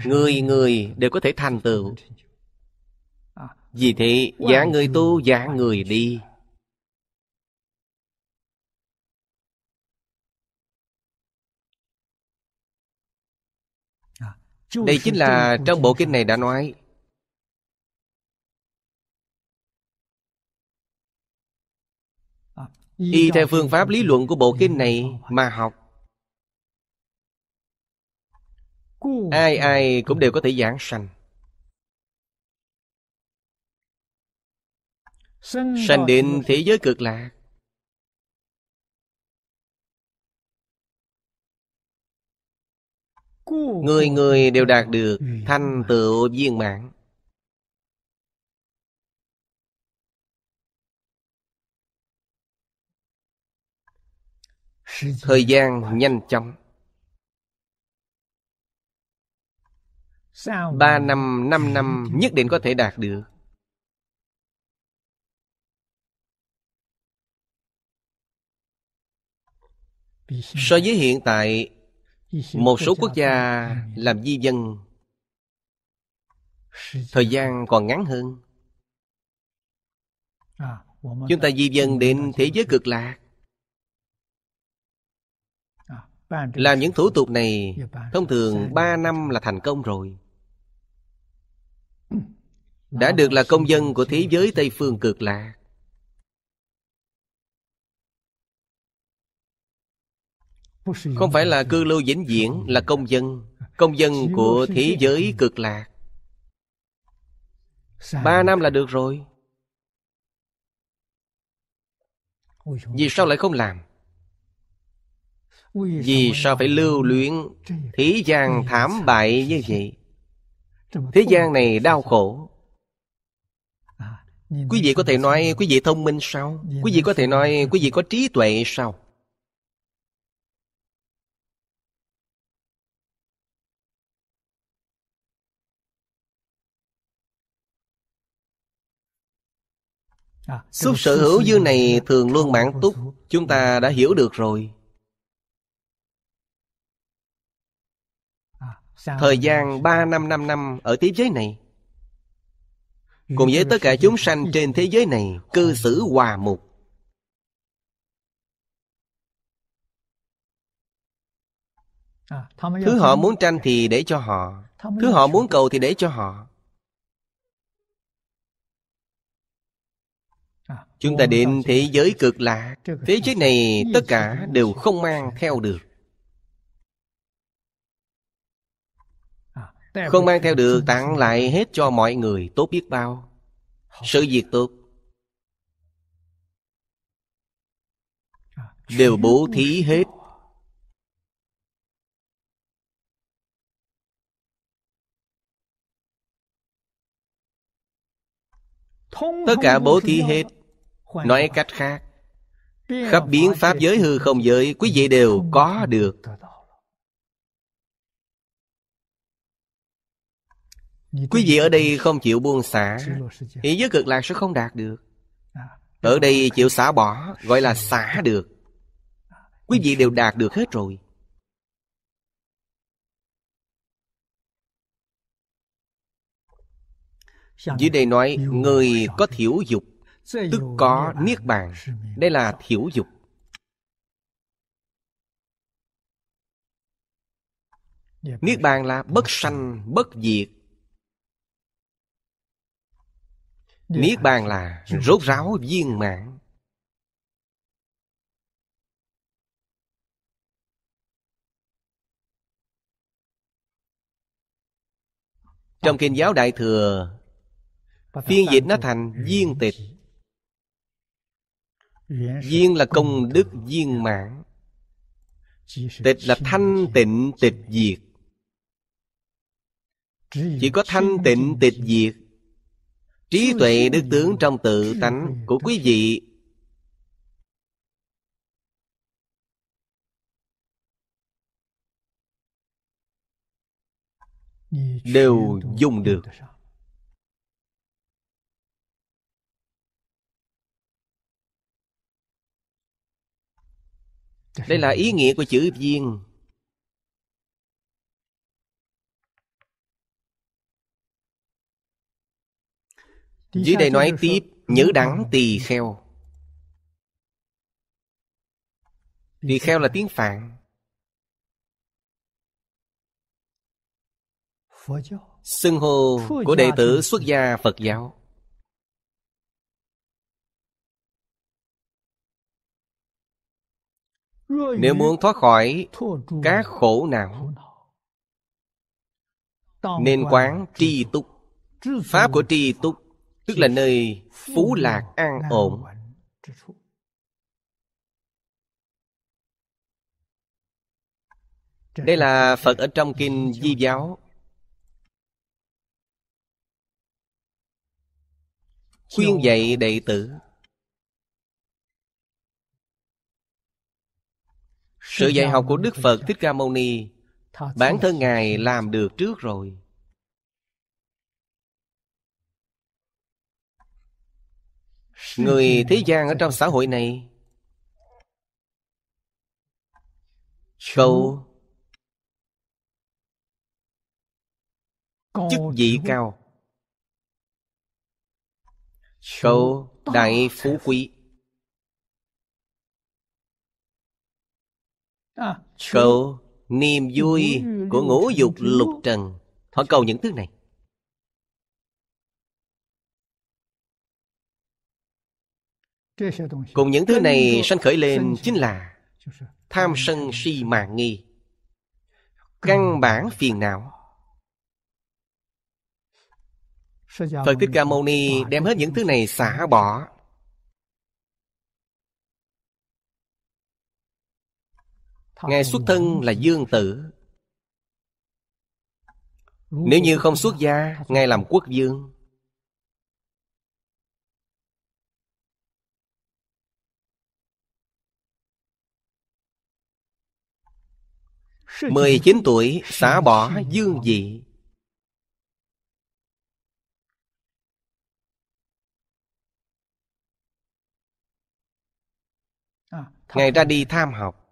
B: Người người đều có thể thành tựu
C: Vì thế giả người tu
B: giả người đi
D: Đây chính là trong bộ kinh này đã nói
B: Y theo phương pháp lý luận của bộ kinh này mà học Ai ai cũng đều có thể giảng sanh
C: Sanh đến thế
D: giới cực lạc người người đều đạt được ừ.
B: thanh tựu viên mãn thời gian nhanh chóng
C: ba năm năm năm nhất định có thể
B: đạt được so với hiện tại một số quốc gia làm di dân thời gian còn ngắn hơn
C: chúng ta di dân đến
B: thế giới cực lạc làm những thủ tục này thông thường ba năm là thành công rồi đã được là công dân của thế giới tây phương cực lạc Không phải là cư lưu vĩnh viễn Là công dân Công dân của thế giới cực lạc Ba năm là được rồi Vì sao lại không làm Vì sao phải lưu luyện Thế gian thảm bại như vậy Thế gian này đau khổ à, Quý vị có thể nói quý vị thông minh sao Quý vị có thể nói quý vị có trí tuệ sao
C: À, Xúc sở hữu dư
B: này à, thường luôn mãn túc Chúng ta vâng. đã hiểu được rồi à, Thời gian 3 năm 5 năm ở thế giới này Cùng với tất cả chúng sanh trên thế giới này Cư xử hòa mục
C: Thứ họ muốn
B: tranh thì để cho họ Thứ họ muốn cầu thì để cho họ Chúng ta đến thế giới cực lạ Thế giới này tất cả đều không mang theo được
D: Không mang theo được tặng
B: lại hết cho mọi người tốt biết bao Sự việc tốt
D: Đều bố thí hết Tất cả bố thí hết nói cách
B: khác khắp biến pháp giới hư không giới quý vị đều có được quý vị ở đây không chịu buông xả ý giới cực lạc sẽ không đạt được à, ở đây chịu xả bỏ gọi là xả được à, quý vị đều đạt được hết rồi dưới đây nói người có thiểu dục
C: tức có niết
B: bàn đây là thiểu dục niết bàn là bất sanh bất diệt niết bàn là rốt ráo viên mãn
D: trong kinh giáo đại
B: thừa phiên dịch nó thành viên tịch viên là công đức viên mãn tịch là thanh tịnh tịch diệt chỉ có thanh tịnh tịch diệt trí tuệ đức tướng trong tự tánh của quý vị
D: đều dùng được Đây là ý nghĩa của chữ viên.
B: Dưới đây nói tiếp nhớ đắng tỳ kheo Tỳ kheo là tiếng Phạn Xưng hô của đệ tử xuất gia Phật giáo nếu muốn thoát khỏi các khổ não
C: nên quán
B: tri túc pháp của tri túc tức là nơi phú lạc an ổn đây là phật ở trong kinh di giáo khuyên dạy đệ tử sự dạy học của đức phật thích ca mâu ni bản thân ngài làm được trước rồi người thế gian ở trong xã hội này cầu chức vị cao cầu đại phú quý
C: À, cầu
B: niềm vui của ngũ dục lục trần họ cầu những thứ này
C: cùng những thứ này sanh khởi lên chính
B: là tham sân si mạng nghi căn bản phiền não Phật Thích Ca Mâu Ni đem hết những thứ này xả bỏ Ngài xuất thân là dương tử
D: Nếu như không xuất gia Ngài làm quốc dương mười
B: chín tuổi xả bỏ dương dị à, Ngài ra đi tham học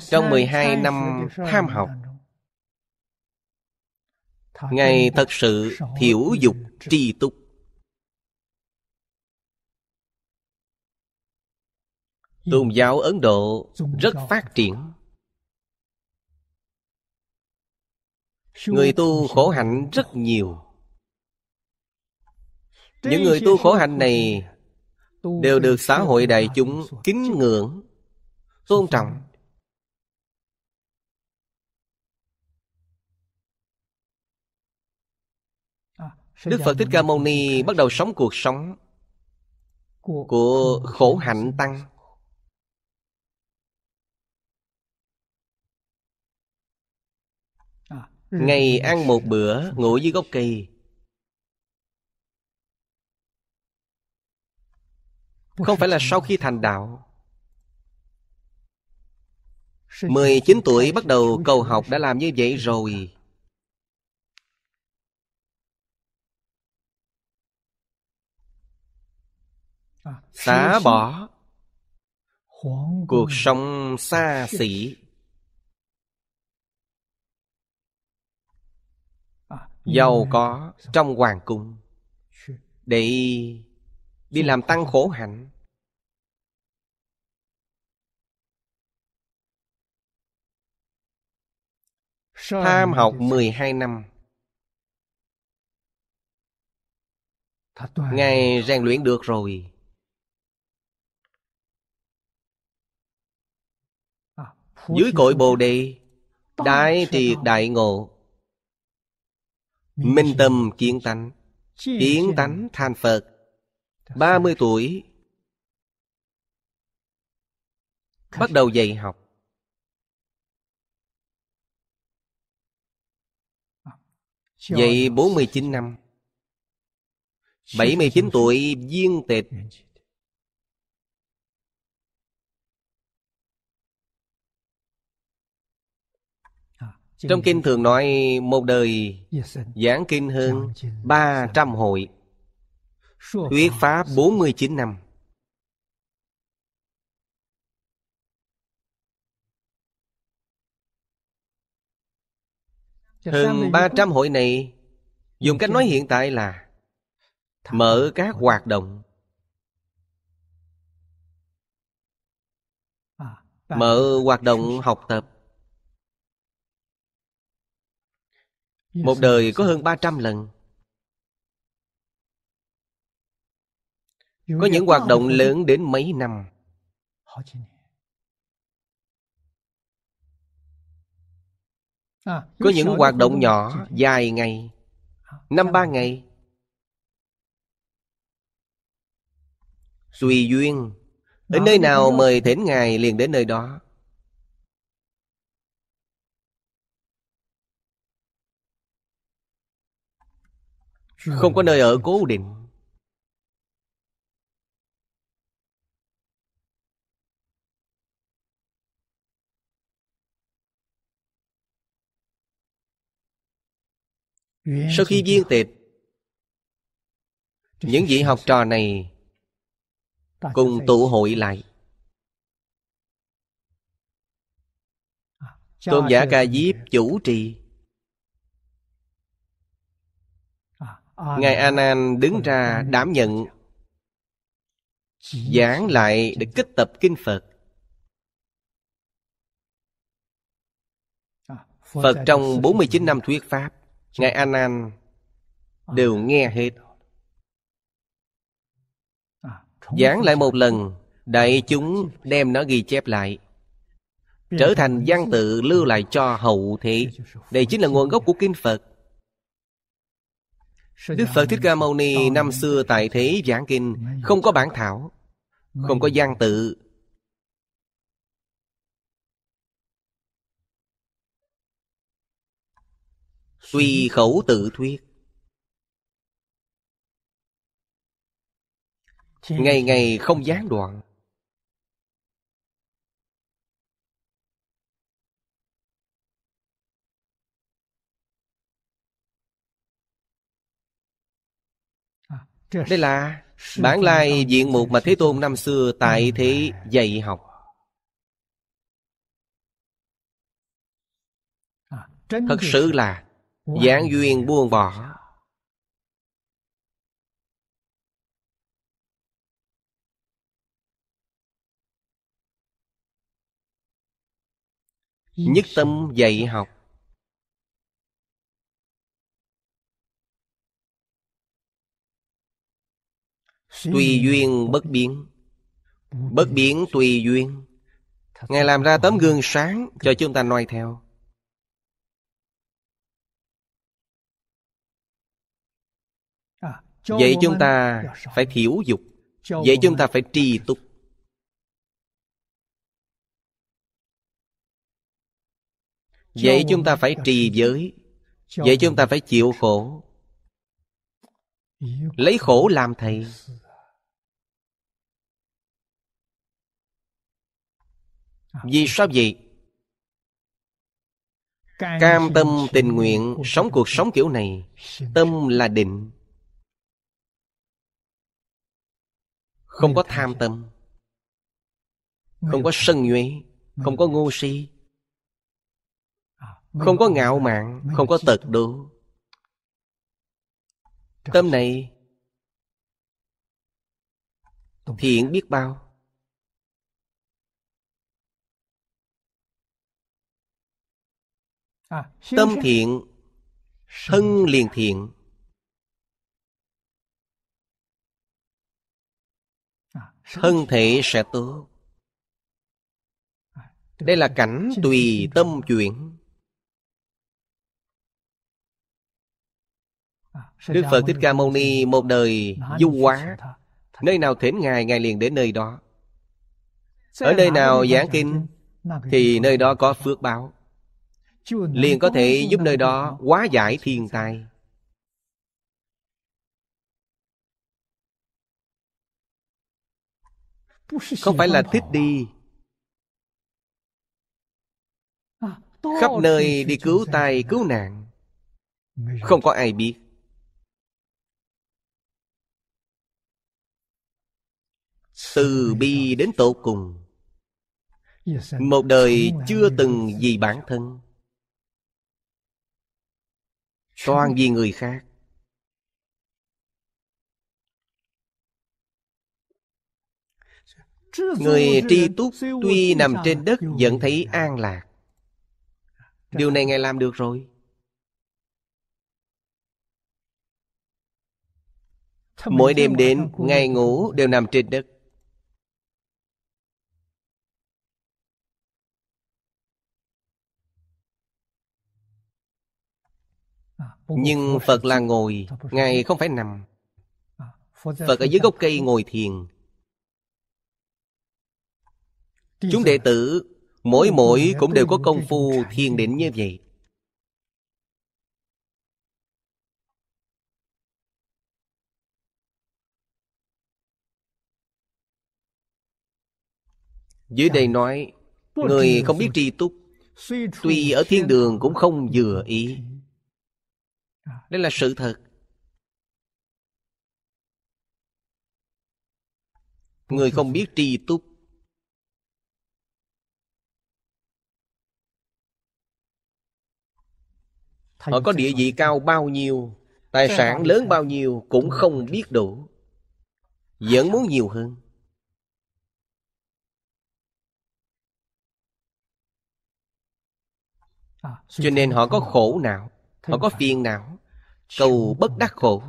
C: Trong 12 năm tham học
B: Ngài thật sự thiểu dục tri túc Tôn giáo Ấn Độ rất phát triển Người tu khổ hạnh rất nhiều Những người tu khổ hạnh này
C: Đều được xã hội
B: đại chúng kính ngưỡng Tôn trọng Đức Phật Thích Ca Mâu Ni bắt đầu sống cuộc sống của khổ hạnh tăng.
D: Ngày ăn một
B: bữa ngủ dưới gốc cây Không phải là sau khi thành đạo 19 tuổi bắt đầu cầu học đã làm như vậy rồi
C: À, xả bỏ cuộc
D: sống xa
B: xỉ à, giàu có trong hoàng cung để đi làm tăng khổ hạnh
D: tham học
B: 12 năm
D: Ngài rèn luyện
B: được rồi dưới cội bồ đề đại triệt đại ngộ minh tâm kiến tánh kiến tánh than phật 30 tuổi bắt đầu dạy học dạy 49 năm 79 tuổi viên tịch dạ, Trong kinh thường nói một đời giảng kinh hơn 300 hội Thuyết pháp 49 năm Hơn 300 hội này Dùng cách nói hiện tại là Mở các hoạt động à, Mở hoạt động học tập Một đời có hơn 300 lần. Có những hoạt động lớn đến mấy năm.
D: À, có những hoạt động nhỏ
B: dài ngày, à, năm ba ngày. Tùy dạ. duyên, đến nơi nào mời thỉnh Ngài liền đến nơi đó. Không có nơi ở cố định Sau khi viên tịch Những vị học trò này Cùng tụ hội lại Tôn giả Ca Diếp chủ trì Ngài A Nan đứng ra đảm nhận Giảng lại để kích tập kinh Phật
C: Phật trong
B: 49 năm thuyết Pháp Ngài A Nan đều nghe hết Giảng lại một lần Đại chúng đem nó ghi chép lại Trở thành văn tự lưu lại cho hậu thế Đây chính là nguồn gốc của Kinh Phật Đức Phật Thích Ca Mâu Ni năm xưa tại thế giảng kinh Không có bản thảo Không có gian tự
D: Tùy khẩu tự thuyết Ngày ngày không gián đoạn Đây là bản lai
B: diện mục mà Thế Tôn năm xưa tại thế dạy học.
C: Thật sự
D: là giảng duyên buông bỏ
B: nhất tâm dạy học Tùy duyên bất biến Bất biến tùy duyên Ngài làm ra tấm gương sáng cho chúng ta noi theo
C: Vậy chúng ta
B: phải thiểu dục Vậy chúng ta phải tri túc Vậy chúng ta phải trì giới Vậy chúng ta phải chịu khổ Lấy khổ làm thầy À. Vì sao vậy?
D: Cam tâm tình nguyện sống
B: cuộc sống kiểu này Tâm là định Không có tham tâm Không có sân nhuế à, Không có ngu si Không có ngạo mạn Không có tật đố Tâm này
C: Thiện biết bao À, tâm thiện thân
D: liền thiện
B: à, thân thể sẽ tốt à, đây là cảnh tùy tâm chuyển đức phật thích ca mâu ni một đời du hóa nơi nào thỉnh ngài ngài liền đến nơi đó
C: ở nơi nào giảng
B: kinh thì nơi đó có phước báo
C: liền có thể giúp nơi
B: đó hóa giải thiên tai
D: không phải là thích đi
E: à, khắp nơi đi cứu
B: tai cứu nạn không có ai biết từ bi đến tổ cùng một đời chưa từng vì bản thân Toàn vì người khác
C: Người tri túc tuy nằm trên
B: đất vẫn thấy an lạc Điều này Ngài làm được rồi
D: Mỗi đêm đến, Ngài
B: ngủ đều nằm trên đất Nhưng Phật là ngồi Ngài không phải nằm à, Phật ở dưới gốc cây ngồi thiền Chúng đệ tử Mỗi mỗi cũng đều có công phu thiền định như vậy Dưới dạ. đây nói Người không biết tri túc Tuy ở thiên đường cũng không vừa ý đây là sự thật người không biết tri túc họ có địa vị cao bao nhiêu tài sản lớn bao nhiêu cũng không biết đủ vẫn muốn nhiều hơn
C: à, cho nên họ có khổ não họ
B: có phiền não cầu bất đắc khổ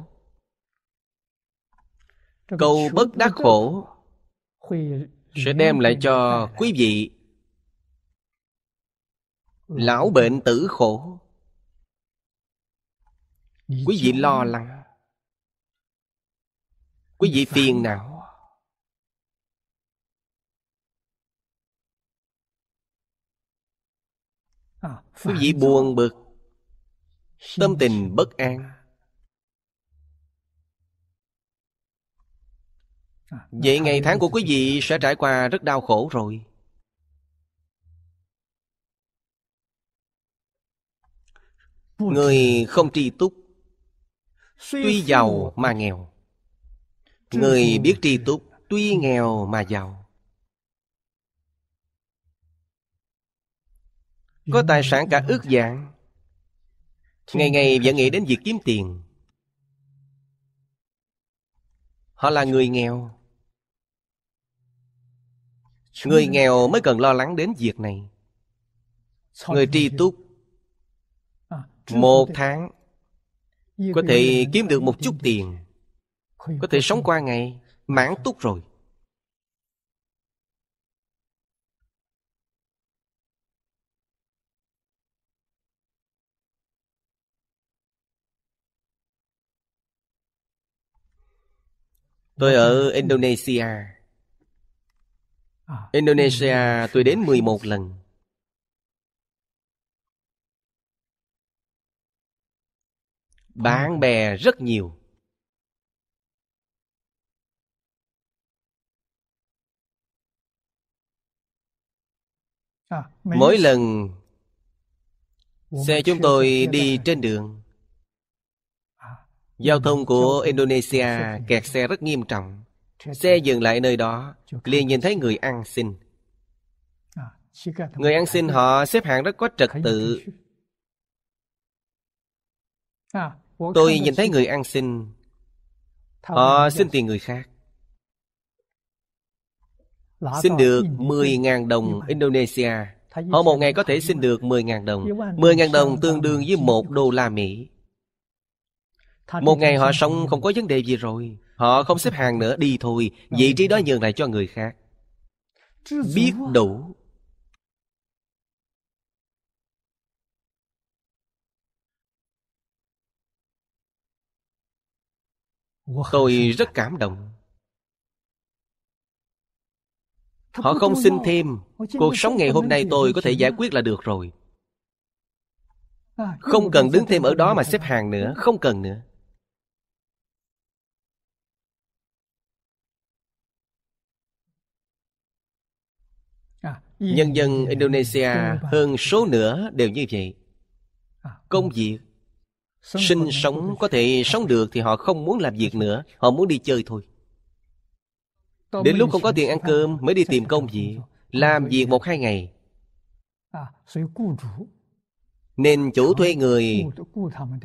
B: cầu bất đắc khổ sẽ đem lại cho quý vị lão bệnh tử khổ quý vị lo lắng quý vị phiền não à, quý vị buồn bực tâm tình bất an
C: vậy ngày tháng của quý vị
B: sẽ trải qua rất đau khổ rồi người không tri túc tuy giàu mà nghèo
C: người biết
B: tri túc tuy nghèo mà giàu có tài sản cả ước dạng ngày ngày vẫn nghĩ đến việc kiếm tiền họ là người nghèo người nghèo mới cần lo lắng đến việc này người tri túc một tháng
D: có thể kiếm được một chút tiền có thể sống qua ngày mãn túc rồi Tôi ở ờ. Indonesia à. Indonesia tôi đến 11 lần ờ. Bạn bè rất nhiều
C: à, Mỗi lần Xe chúng tôi đi
B: trên đường Giao thông của Indonesia kẹt xe rất nghiêm trọng. Xe dừng lại nơi đó, liền nhìn thấy người ăn xin. Người ăn xin họ xếp hạng rất có trật tự.
C: Tôi nhìn thấy người ăn xin, họ
B: xin tiền người khác.
C: Xin được 10.000
B: đồng Indonesia. Họ một ngày có thể xin được 10.000 đồng. 10.000 đồng tương đương với một đô la Mỹ. Một ngày họ sống không có vấn đề gì rồi Họ không xếp hàng nữa đi thôi Vị trí đó nhường lại cho người khác Biết đủ
D: Tôi rất cảm động
B: Họ không xin thêm Cuộc sống ngày hôm nay tôi có thể giải quyết là được rồi
C: à, Không cần đứng thêm ở đó
B: mà xếp hàng nữa Không cần nữa À, nhân dân indonesia hơn số nữa đều như vậy à, công việc sinh sống có thể sống được thì họ không muốn làm việc nữa họ muốn đi chơi thôi đến lúc không có tiền ăn cơm mới đi tìm công việc làm việc một hai ngày à, nên chủ thuê người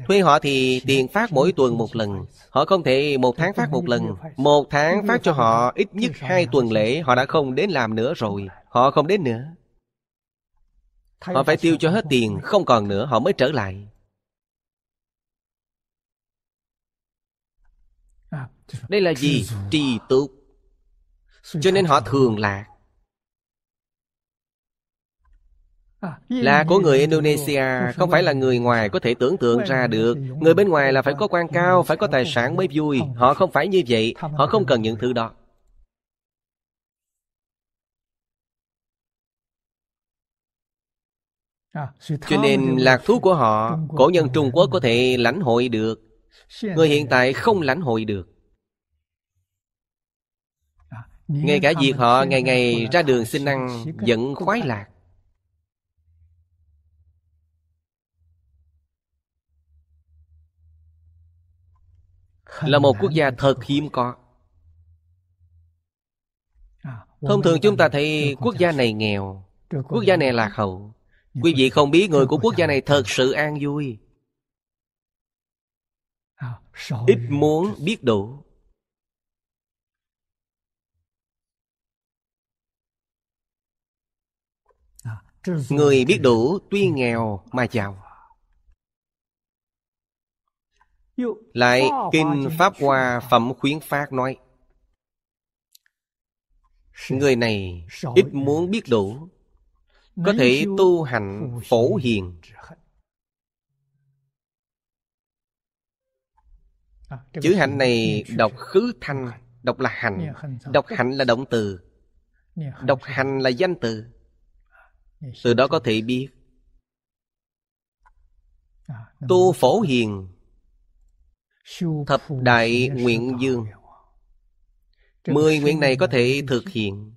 B: thuê họ thì tiền phát mỗi tuần một lần họ không thể một tháng phát một lần một tháng phát cho họ ít nhất hai tuần lễ họ đã không đến làm nữa rồi Họ không đến nữa Họ phải tiêu cho hết tiền Không còn nữa họ mới trở lại
D: à, Đây là gì?
B: Trì tục Cho nên họ thường lạc
C: à, Là của người Indonesia Không phải là
B: người ngoài có thể tưởng tượng ra được Người bên ngoài là phải có quan cao Phải có tài sản mới vui Họ không phải như vậy Họ không cần những thứ đó
C: À, cho nên lạc thú của họ
B: cổ nhân trung quốc có thể lãnh hội được người hiện tại không lãnh hội được à, ngay cả việc họ ngày ngày ra đường xin ăn vẫn khoái lạc
C: là một quốc gia thật
B: hiếm có à, thông thường chúng ta thấy quốc gia này nghèo quốc gia này lạc hậu Quý vị không biết người của quốc gia này thật sự an vui à, à, Ít muốn biết đủ Người biết đủ tuy nghèo mà giàu Lại Kinh Pháp Hoa Phẩm Khuyến Phát nói Người này ít muốn biết đủ
A: có thể tu hành
B: phổ hiền
C: à, chữ hạnh
B: này đọc khứ thanh đọc là hành đọc hạnh là động từ đọc hành là danh từ từ đó có thể biết à, tu phổ hiền
C: thập đại nguyện dương mười nguyện này
B: có thể thực hiện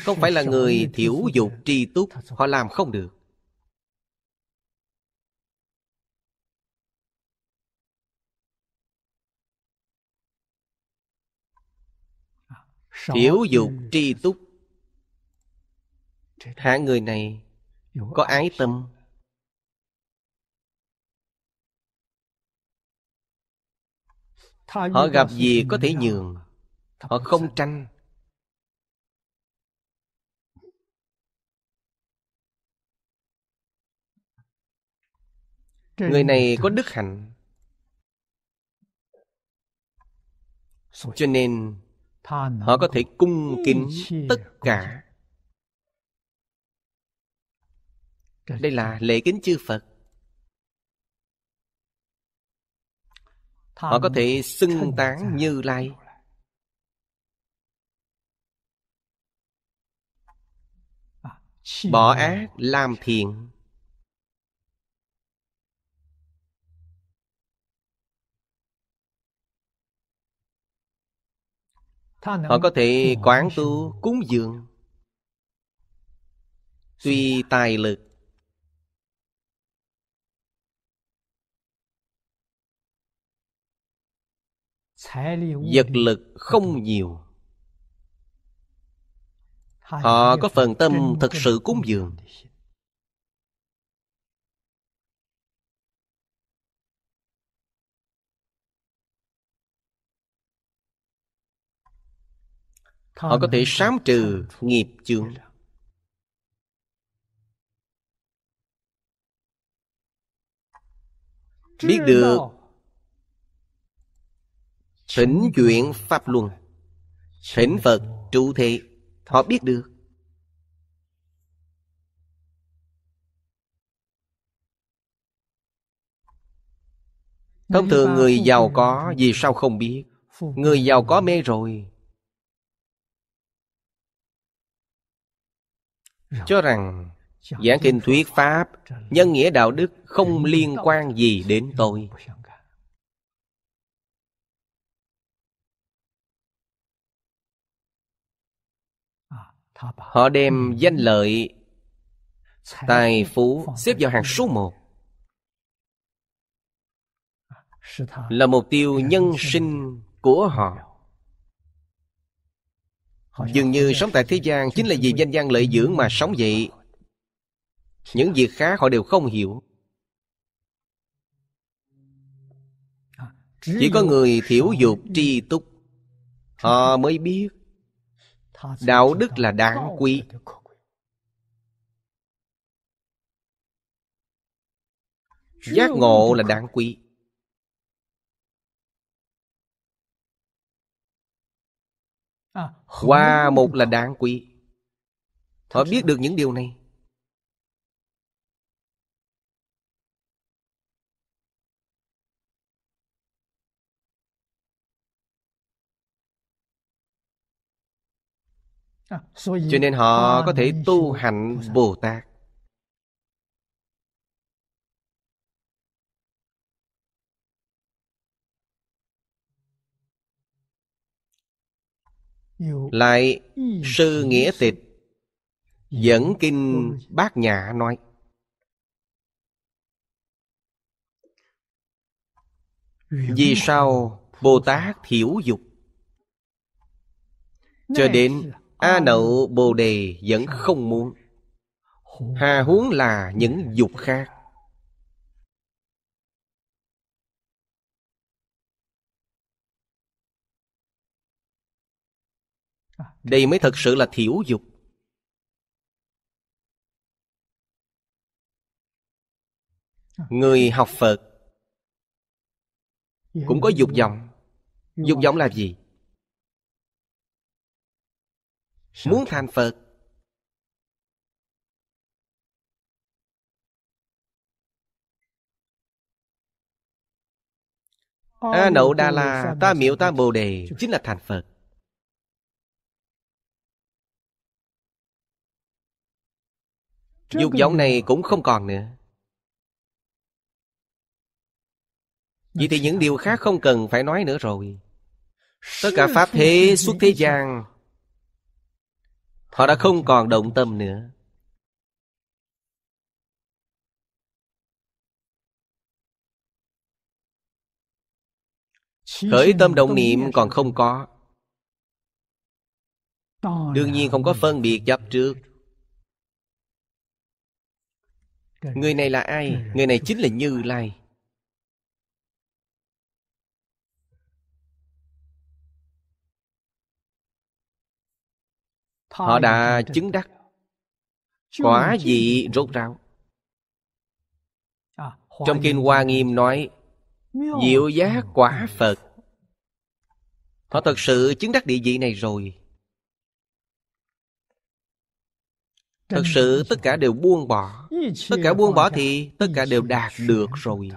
C: không phải là người thiểu dục
B: tri túc họ làm không được thiểu dục tri túc hạng người này có ái tâm
D: họ gặp gì có thể nhường
B: họ không tranh
D: Người này có đức
B: hạnh Cho nên
C: Họ có thể cung kính tất
B: cả Đây là lễ kính chư Phật Họ có thể xưng tán như lai à, Bỏ ác làm
D: thiện
C: Họ có thể
B: quán tu, cúng dường Tuy tài lực Vật lực không nhiều
C: Họ có phần tâm thật sự cúng
B: dường Họ có thể sám trừ nghiệp chướng Biết được Thỉnh chuyển Pháp Luân Thỉnh Phật trụ thị Họ biết được Thông thường người giàu có vì sao không biết Người giàu có mê rồi cho rằng giảng kinh thuyết pháp nhân nghĩa đạo đức không liên quan gì đến tôi họ đem danh lợi tài phú xếp vào hàng số một là mục tiêu nhân sinh của họ Dường như sống tại thế gian chính là vì danh gian lợi dưỡng mà sống vậy Những việc khác họ đều không hiểu
E: à, Chỉ có người thiểu dục
B: tri túc Họ mới biết Đạo đức là đáng quý Giác ngộ là đáng quý
C: À,
D: qua một
B: là đáng quý Họ biết được những điều này
C: à, Cho nên họ có thể tu
B: hành Bồ Tát
C: lại sư nghĩa tịch
B: dẫn kinh bát nhã nói vì sao bồ tát thiểu dục cho đến a nậu bồ đề vẫn không muốn hà huống
D: là những dục khác
B: Đây mới thật sự là thiểu dục. Người học Phật cũng có dục vọng. Dục vọng là gì?
D: Muốn thành Phật A Nậu Đa La Ta Miệu Ta Bồ Đề Chính là
B: thành Phật Dục vọng này cũng không còn nữa vì thì những điều khác không cần phải nói nữa rồi Tất cả Pháp thế suốt thế gian Họ đã không còn động tâm nữa
C: Khởi tâm động niệm
D: còn không có
B: Đương nhiên không có phân biệt chấp trước người này là ai người này chính là như lai họ đã chứng đắc quả gì rốt ráo
C: à, trong kinh
B: hoa nghiêm nói diệu giá quả phật họ thật sự chứng đắc địa vị này rồi Thật sự tất cả đều buông bỏ Tất cả buông bỏ thì tất cả đều đạt được rồi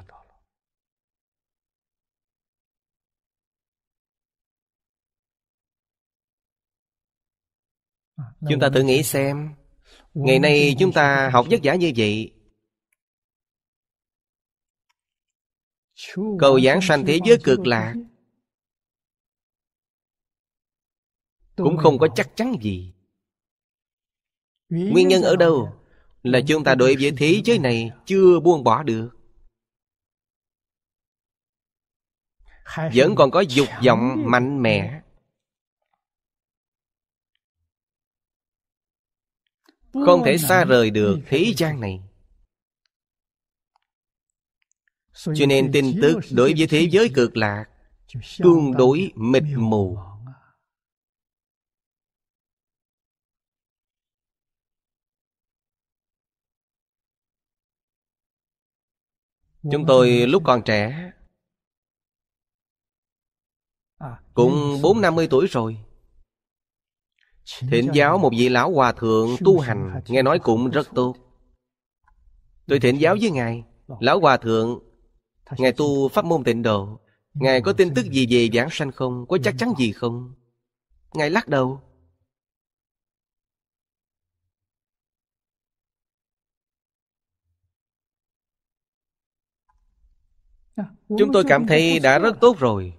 B: Chúng ta tự nghĩ xem Ngày nay chúng ta học vất giả như vậy
D: Cầu giảng sanh thế giới cực lạc
B: Cũng không có chắc chắn gì
D: Nguyên nhân ở
B: đâu? Là chúng ta đối với thế giới này chưa buông bỏ được. Vẫn còn có dục vọng mạnh mẽ.
C: Không thể xa rời
B: được thế gian này.
C: Cho nên tin tức đối với thế
B: giới cực lạc tương đối mịt mù Chúng tôi lúc còn
D: trẻ
C: à, Cũng bốn
B: năm mươi tuổi rồi Thỉnh giáo một vị lão hòa thượng tu hành Nghe nói cũng rất tốt Tôi thỉnh giáo với Ngài vâng. Lão hòa thượng Ngài tu pháp môn tịnh độ Ngài có tin tức gì về giảng sanh không Có chắc chắn gì không Ngài lắc đầu
D: Ờ, chúng tôi cảm thấy
B: đã rất tốt rồi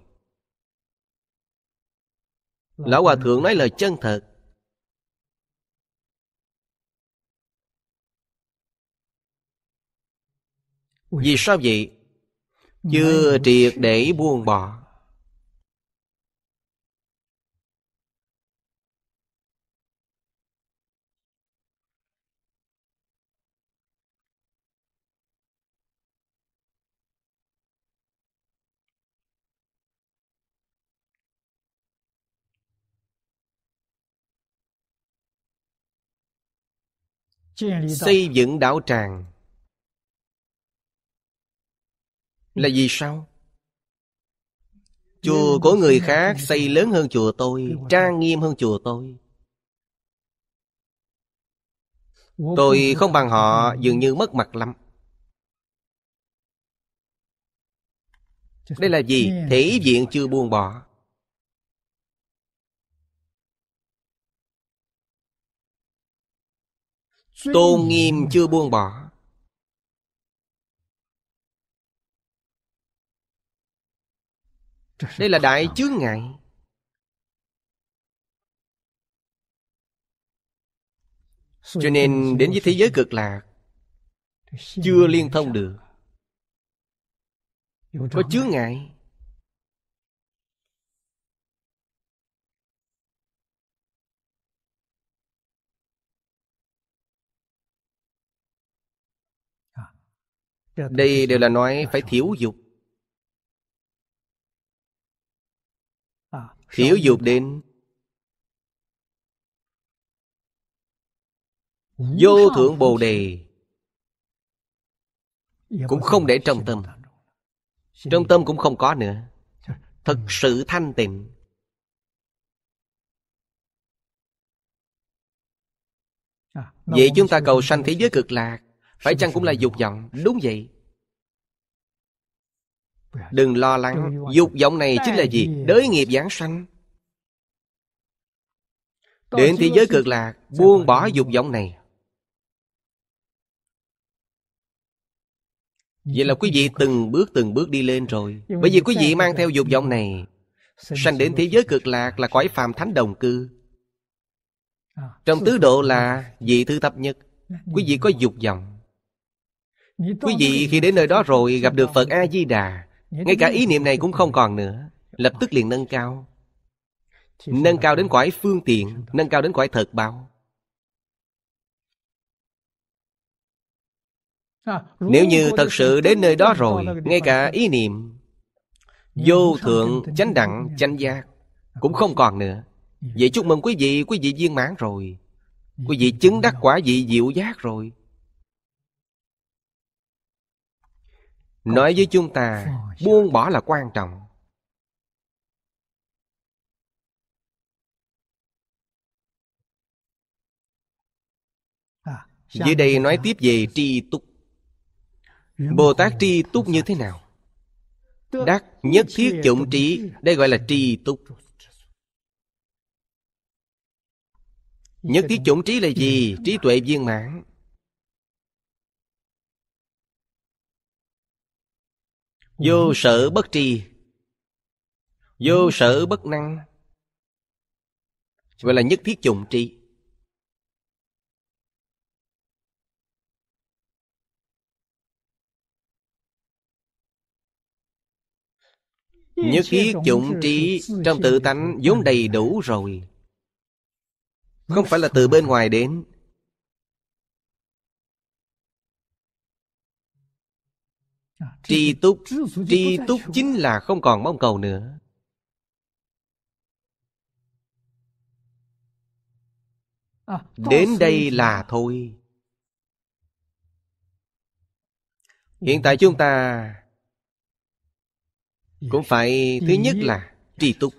B: vâng, lão hòa vâng. thượng nói lời chân thật vì sao vậy chưa triệt để
D: buông bỏ
B: xây dựng đạo tràng là vì sao chùa của người khác xây lớn hơn chùa tôi trang nghiêm hơn chùa tôi
D: tôi không bằng họ dường
B: như mất mặt lắm đây là gì thể diện chưa buông bỏ
D: Tôn nghiêm chưa buông bỏ Đây là đại chướng ngại Cho nên đến với thế
B: giới cực lạc Chưa liên thông được
D: Có chướng ngại
B: Dạ, đây đều là nói phải thiếu dục à, thiếu dục đến vô thượng bồ đề dạ, cũng vâng, không để trong tâm trong tâm cũng không có nữa dạ, thật ừ. sự thanh tịnh
C: vậy vâng, chúng ta cầu sanh thế
B: giới cực lạc phải chăng cũng là dục vọng đúng vậy đừng lo lắng dục vọng này chính là gì đới nghiệp giảng sanh đến thế giới cực lạc buông bỏ dục vọng này Vậy là quý vị từng bước từng bước đi lên rồi Bởi vì quý vị mang theo dục vọng này Sanh đến thế giới cực lạc là cõi phàm thánh đồng cư Trong tứ độ là vị thư thập nhất Quý vị có dục vọng
C: Quý vị
B: khi đến nơi đó rồi gặp được Phật A-di-đà Ngay cả ý niệm này cũng không còn nữa Lập tức liền nâng cao Nâng cao đến cõi phương tiện Nâng cao đến cõi thật bao
C: à, Nếu như thật sự đến nơi đó rồi
B: Ngay cả ý niệm Vô thượng, chánh đẳng, chánh giác à, Cũng không còn nữa Vậy chúc mừng quý vị, quý vị viên mãn rồi Quý vị chứng đắc quả vị diệu giác rồi nói với chúng ta buông bỏ là quan trọng
D: à,
C: dưới đây
B: nói tiếp về tri túc bồ tát tri túc như thế nào đắc nhất thiết chủng trí đây gọi là tri túc nhất thiết chủng trí là gì trí tuệ viên mãn Vô sở bất tri Vô sở bất năng Gọi là nhất thiết chủng tri Nhất thiết chủng trí trong tự tánh vốn đầy đủ rồi Không phải là từ bên ngoài đến Tri túc Tri túc chính à? là không còn mong cầu nữa
C: à, Đến đây là thôi Hiện tại
B: chúng ta Cũng phải thứ nhất là tri túc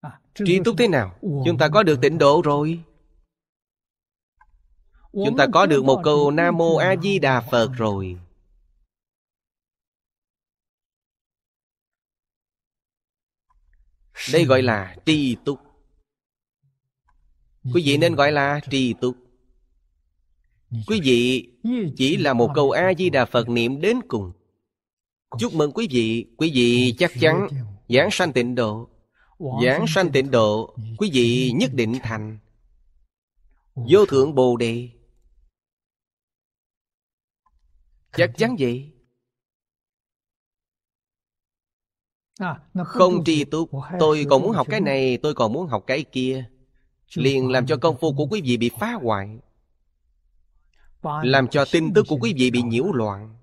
B: à, Tri túc thế nào? Chúng ta có được tịnh độ rồi
D: chúng ta có được một câu nam mô a di đà
B: phật rồi đây gọi là tri túc quý vị nên gọi là tri túc quý vị chỉ là một câu a di đà phật niệm đến cùng chúc mừng quý vị quý vị chắc chắn giảng sanh tịnh độ giảng sanh tịnh độ quý vị nhất định thành vô thượng bồ đề Chắc chắn vậy
C: à, Không trì túc
B: Tôi còn muốn học cái này Tôi còn muốn học cái kia Liền làm cho công phu của quý vị bị phá hoại Làm cho tin tức của quý vị bị nhiễu loạn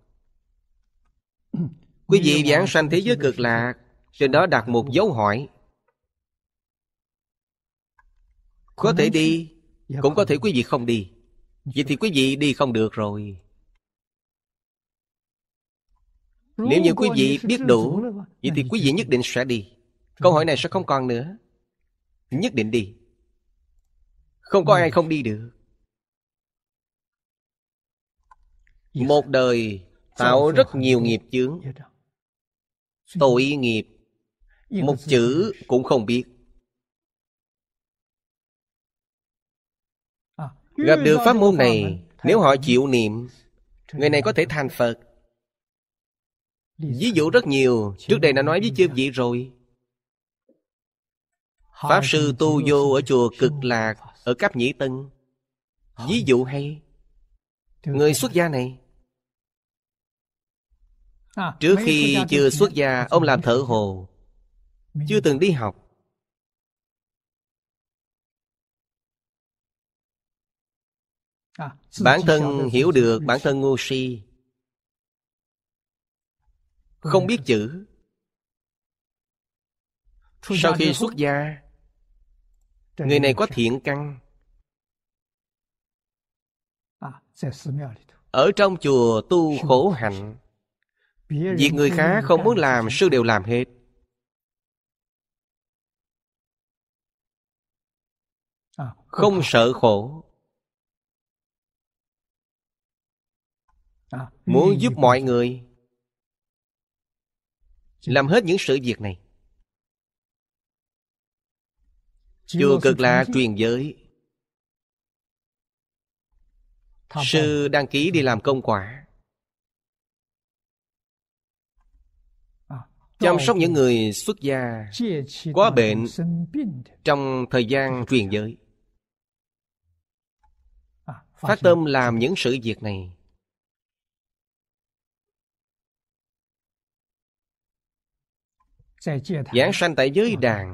B: ừ, Quý vị giảng sanh thế giới cực lạc Trên đó đặt một dấu hỏi Có thể đi dạ, Cũng có thể quý vị không đi Vậy thì quý vị đi không được rồi Nếu như quý vị biết đủ Vậy thì quý vị nhất định sẽ đi Câu hỏi này sẽ không còn nữa Nhất định đi Không có ai không đi được Một đời tạo rất nhiều nghiệp chướng Tội nghiệp Một chữ cũng không biết
C: Gặp được pháp môn này
B: Nếu họ chịu niệm Người này có thể thành Phật Ví dụ rất nhiều Trước đây đã nói với chư vị rồi
C: Pháp sư tu vô
B: ở chùa Cực Lạc Ở Cáp Nhĩ Tân Ví dụ hay Người xuất gia này
D: à, Trước khi chưa xuất gia Ông làm thợ
B: hồ Chưa từng đi học
C: à, Bản thân hiểu được bản thân
B: ngu si Ừ. không biết chữ
C: sau khi xuất gia
B: người này có thiện căn à, ở trong chùa tu khổ hạnh
C: việc người khác không muốn làm
B: sư đều làm hết
C: à,
D: không sợ khổ
C: à, muốn giúp mọi
B: người làm hết những sự việc này chùa cực là truyền giới sư đăng ký đi làm công quả
C: à, chăm sóc những
B: người xuất gia quá bệnh trong thời gian truyền giới à, phát tâm làm những sự việc này
D: Giảng sanh tại giới vâng. đàn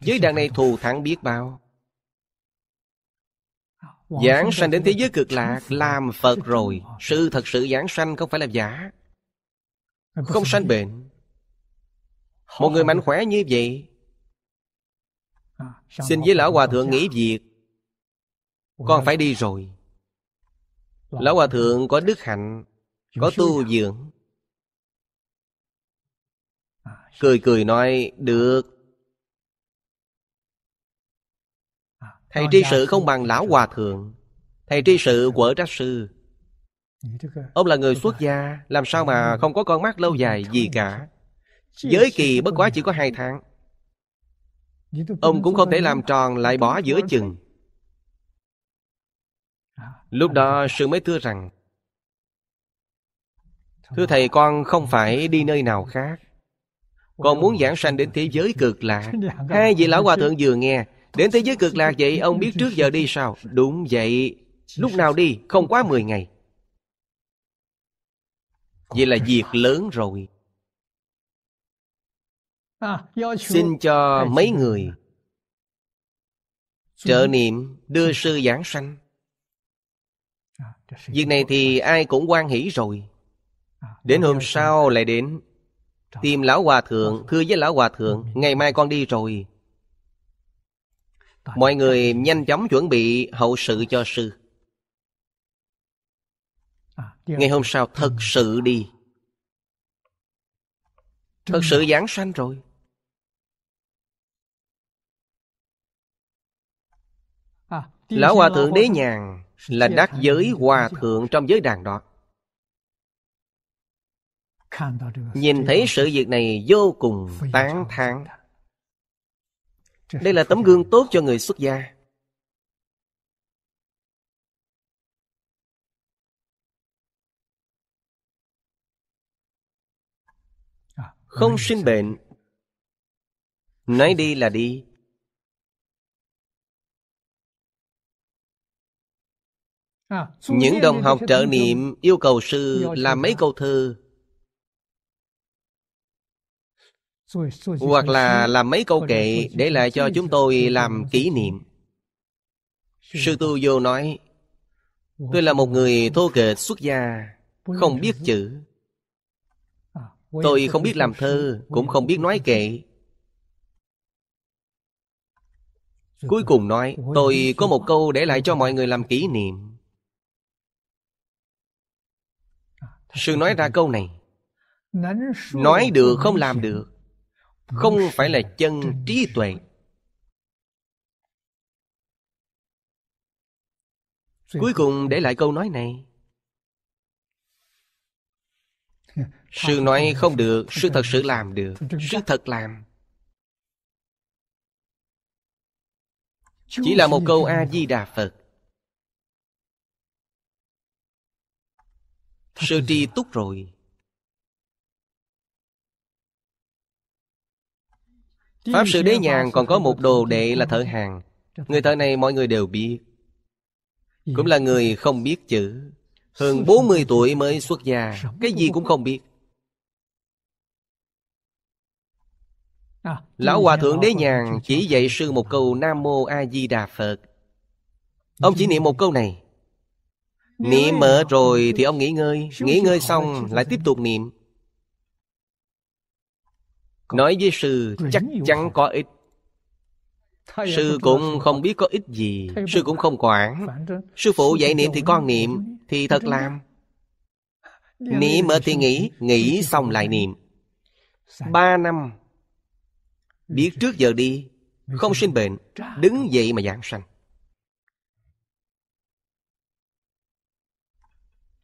B: Giới đàn này thù thắng biết bao
C: Giảng sanh đến thế
B: giới cực lạc Làm Phật rồi Sự thật sự giảng sanh không phải là giả Không sanh bệnh Một người mạnh khỏe như vậy à, Xin với Lão Hòa Thượng nghỉ việc Con phải đi rồi Lão Hòa Thượng có đức hạnh Có tu dưỡng Cười cười nói Được à, Thầy tri sự không bằng lão hòa thượng Thầy tri sự của trác sư dạ, Ông là người xuất gia Làm sao mà dạ. không có con mắt lâu dạ, dài gì cả Giới kỳ bất quá chỉ có hai tháng Ông cũng không thể làm tròn lại bỏ giữa chừng à, Lúc đó sư mới thưa rằng Thưa thầy con không phải đi nơi nào khác còn muốn giảng sanh đến thế giới cực lạc
D: dạ, hai vị lão
B: hòa thượng vừa nghe đến thế giới cực lạc vậy ông biết trước giờ đi sao đúng vậy lúc nào đi không quá 10 ngày vậy là việc lớn rồi
C: à, xin cho mấy người
B: trợ niệm đưa sư giảng sanh à, việc này thì ai cũng quan hỷ rồi à, đến hôm sau lại đến Tìm lão hòa thượng Thưa với lão hòa thượng ừ. Ngày mai con đi rồi Mọi người nhanh chóng chuẩn bị hậu sự cho sư à, Ngày hôm sau thật ừ. sự đi Thật sự giảng sanh rồi
C: à, Lão Hòa Thượng Đế Nhàn Là đắc giới
B: Hòa Thượng trong giới đàn đó nhìn thấy sự việc này vô cùng tán thán
D: đây là tấm gương tốt cho người xuất gia
B: không sinh bệnh nói đi là đi
C: à, những đồng học trợ
B: niệm yêu cầu sư làm mấy câu thơ
C: hoặc là
B: làm mấy câu kệ để lại cho chúng tôi làm kỷ niệm sư tu vô nói tôi là một người thô kệch xuất gia à, không biết chữ
D: tôi không biết làm
B: thơ cũng không biết nói kệ cuối cùng nói tôi có một câu để lại cho mọi người làm kỷ niệm à, sư nói ra câu này
C: nói được không làm được không phải
B: là chân trí tuệ cuối cùng để lại câu nói này sư nói không được sư thật sự làm được sư thật làm chỉ là một câu a di đà phật sư tri túc rồi
C: Pháp Sư Đế Nhàn còn có
B: một đồ đệ là thợ hàng Người thợ này mọi người đều biết Cũng là người không biết chữ Hơn 40 tuổi mới xuất gia Cái gì cũng không biết
C: à, Lão Hòa Thượng Đế Nhàn
B: chỉ dạy sư một câu Nam Mô A Di Đà Phật Ông chỉ niệm một câu này Niệm mở rồi thì ông nghỉ ngơi Nghỉ ngơi xong lại tiếp tục niệm nói với sư chắc chắn có ích
C: sư cũng không
B: biết có ích gì sư cũng không quản
C: sư phụ dạy niệm
B: thì con niệm thì thật làm niệm ở thì nghĩ nghĩ xong lại niệm ba năm biết trước giờ đi không sinh bệnh đứng dậy mà giảng sanh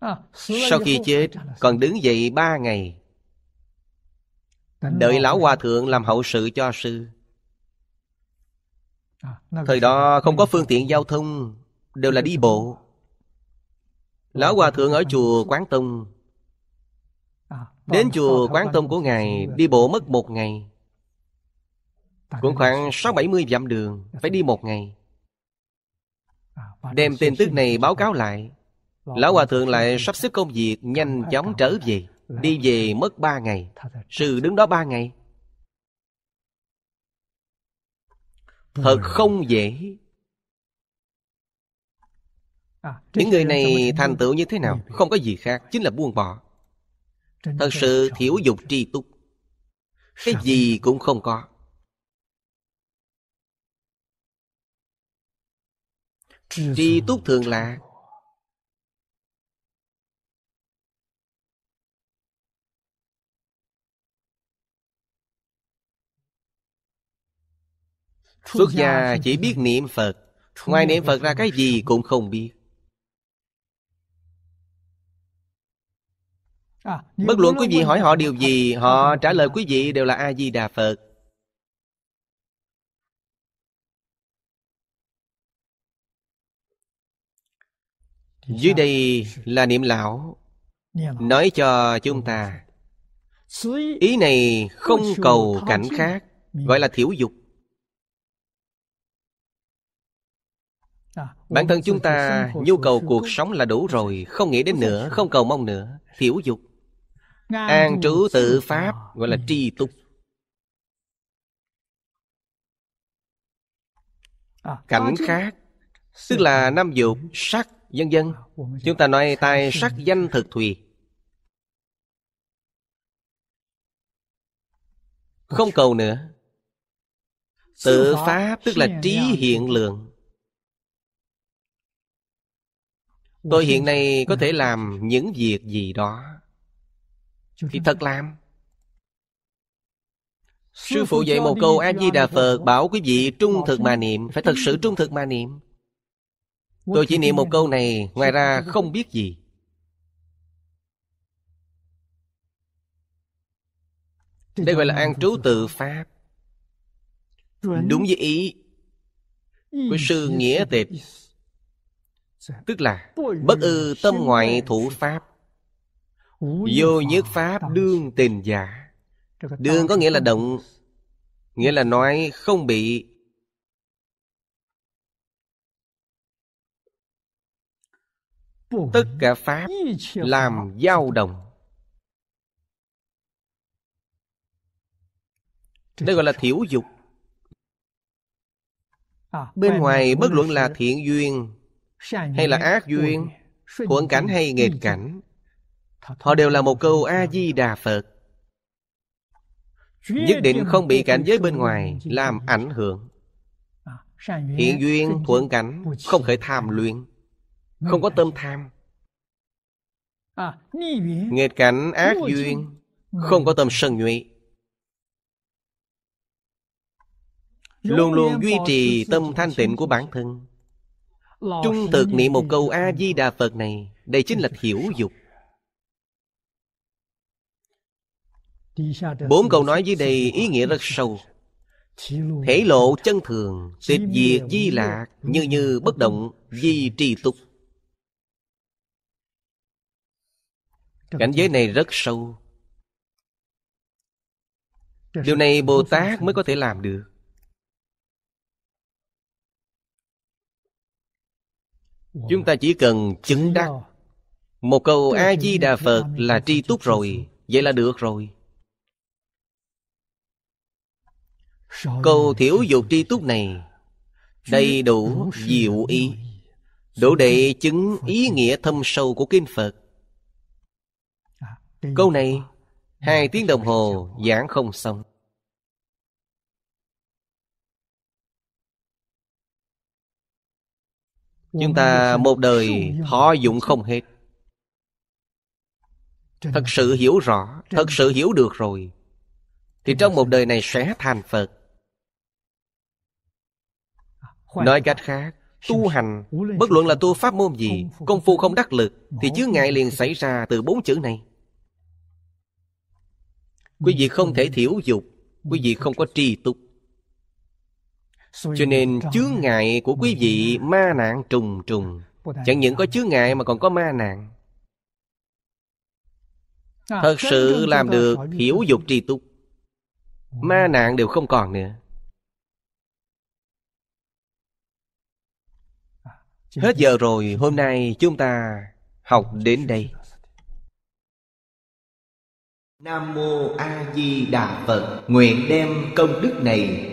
C: à, sau khi chết
B: còn đứng dậy ba ngày Đợi lão hòa thượng làm hậu sự cho sư à, Thời đó không có phương tiện giao thông Đều là đi bộ Lão hòa thượng ở chùa Quán Tông à, Đến vâng, chùa vâng, Quán Tông của Ngài Đi bộ mất một ngày Cũng khoảng bảy mươi dặm đường Phải đi một ngày à, vâng, Đem tin tức này báo cáo lại Lão Hòa Thượng lại sắp xếp công việc Nhanh chóng trở về Đi về mất ba ngày Sư đứng đó ba ngày Thật không dễ
C: à, Những người này thành
B: tựu như thế nào Không có gì khác Chính là buông bỏ Thật sự thiểu dục tri túc Cái gì cũng không có
D: Tri túc thường lạc
B: Xuất gia chỉ biết niệm Phật Ngoài niệm Phật ra cái gì cũng không biết
C: à, Bất luận quý vị hỏi họ điều gì Họ
B: trả lời quý vị đều là A-di-đà Phật Dưới đây là niệm lão Nói cho chúng ta Ý này không cầu cảnh khác Gọi là thiểu dục À, bản thân chúng ta nhu cầu cuộc sống là đủ rồi không nghĩ đến nữa không cầu mong nữa thiểu dục
C: an trú
B: tự pháp gọi là ừ. tri túc à, cảnh khác tức là năm dục sắc dân dân à, chúng ta nói tai sắc danh thực thùy không cầu nữa tự pháp tức là trí hiện lượng tôi hiện nay có thể ừ. làm những việc gì đó thì thật làm sư phụ dạy một câu a di đà phật bảo quý vị trung thực mà niệm phải thật sự trung thực mà niệm
C: tôi chỉ niệm một câu này ngoài ra không biết
B: gì đây gọi là an trú tự pháp
C: đúng với ý của sư nghĩa tịch Tức là bất ư tâm
B: ngoại thủ pháp Vô nhất pháp đương tình giả
C: Đương có nghĩa là
B: động Nghĩa là nói không bị Tất cả pháp làm dao động Đây gọi là thiểu dục
C: à, Bên ngoài bất luận là
B: thiện duyên
C: hay là ác duyên
B: thuận cảnh hay nghịch cảnh họ đều là một câu a di đà phật nhất định không bị cảnh giới bên ngoài làm ảnh hưởng
C: à, hiện duyên thuận
B: cảnh không khởi tham luyện à, không có tâm tham
C: nghịch cảnh ác duyên
B: không có tâm sân nhuệ
C: luôn luôn duy trì tâm thanh
B: tịnh của bản thân
C: Trung thực niệm
B: một câu A-di-đà Phật này Đây chính là thiểu dục
C: Bốn câu nói dưới đây
B: ý nghĩa rất sâu Thể lộ chân thường Tịch diệt di lạc Như như bất động di trì tục Cảnh giới này rất sâu
C: Điều này Bồ Tát mới
B: có thể làm được chúng ta chỉ cần chứng đắc một câu a di đà phật là tri túc rồi vậy là được rồi câu thiểu dục tri túc này đầy đủ diệu ý đủ để chứng ý nghĩa thâm sâu của kinh phật à, câu này hai tiếng đồng hồ giảng không xong Chúng ta một đời thọ dụng không hết Thật sự hiểu rõ Thật sự hiểu được rồi Thì trong một đời này sẽ thành Phật Nói cách khác Tu hành Bất luận là tu pháp môn gì Công phu không đắc lực Thì chứ ngại liền xảy ra từ bốn chữ này ừ. Quý vị không thể ừ. thiểu dục Quý vị không có tri túc cho nên chướng ngại của quý vị ma nạn trùng trùng chẳng những có chướng ngại mà còn có ma nạn
C: à, thật sự làm được
B: hiểu dục tri túc ma nạn đều không còn nữa à, hết giờ rồi hôm nay chúng ta học đến đây
A: nam mô a di đà phật nguyện đem công đức
B: này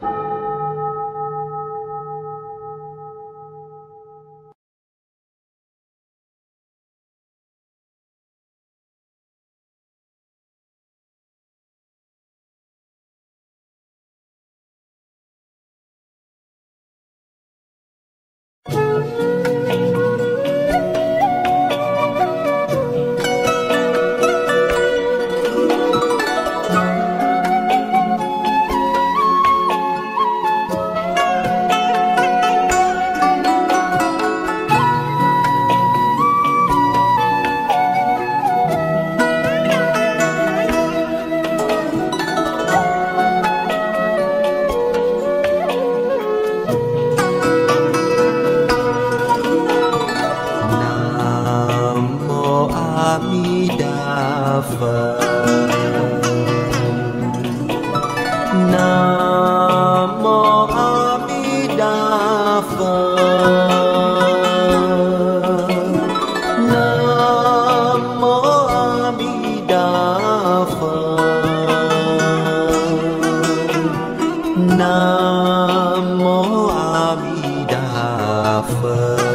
F: phật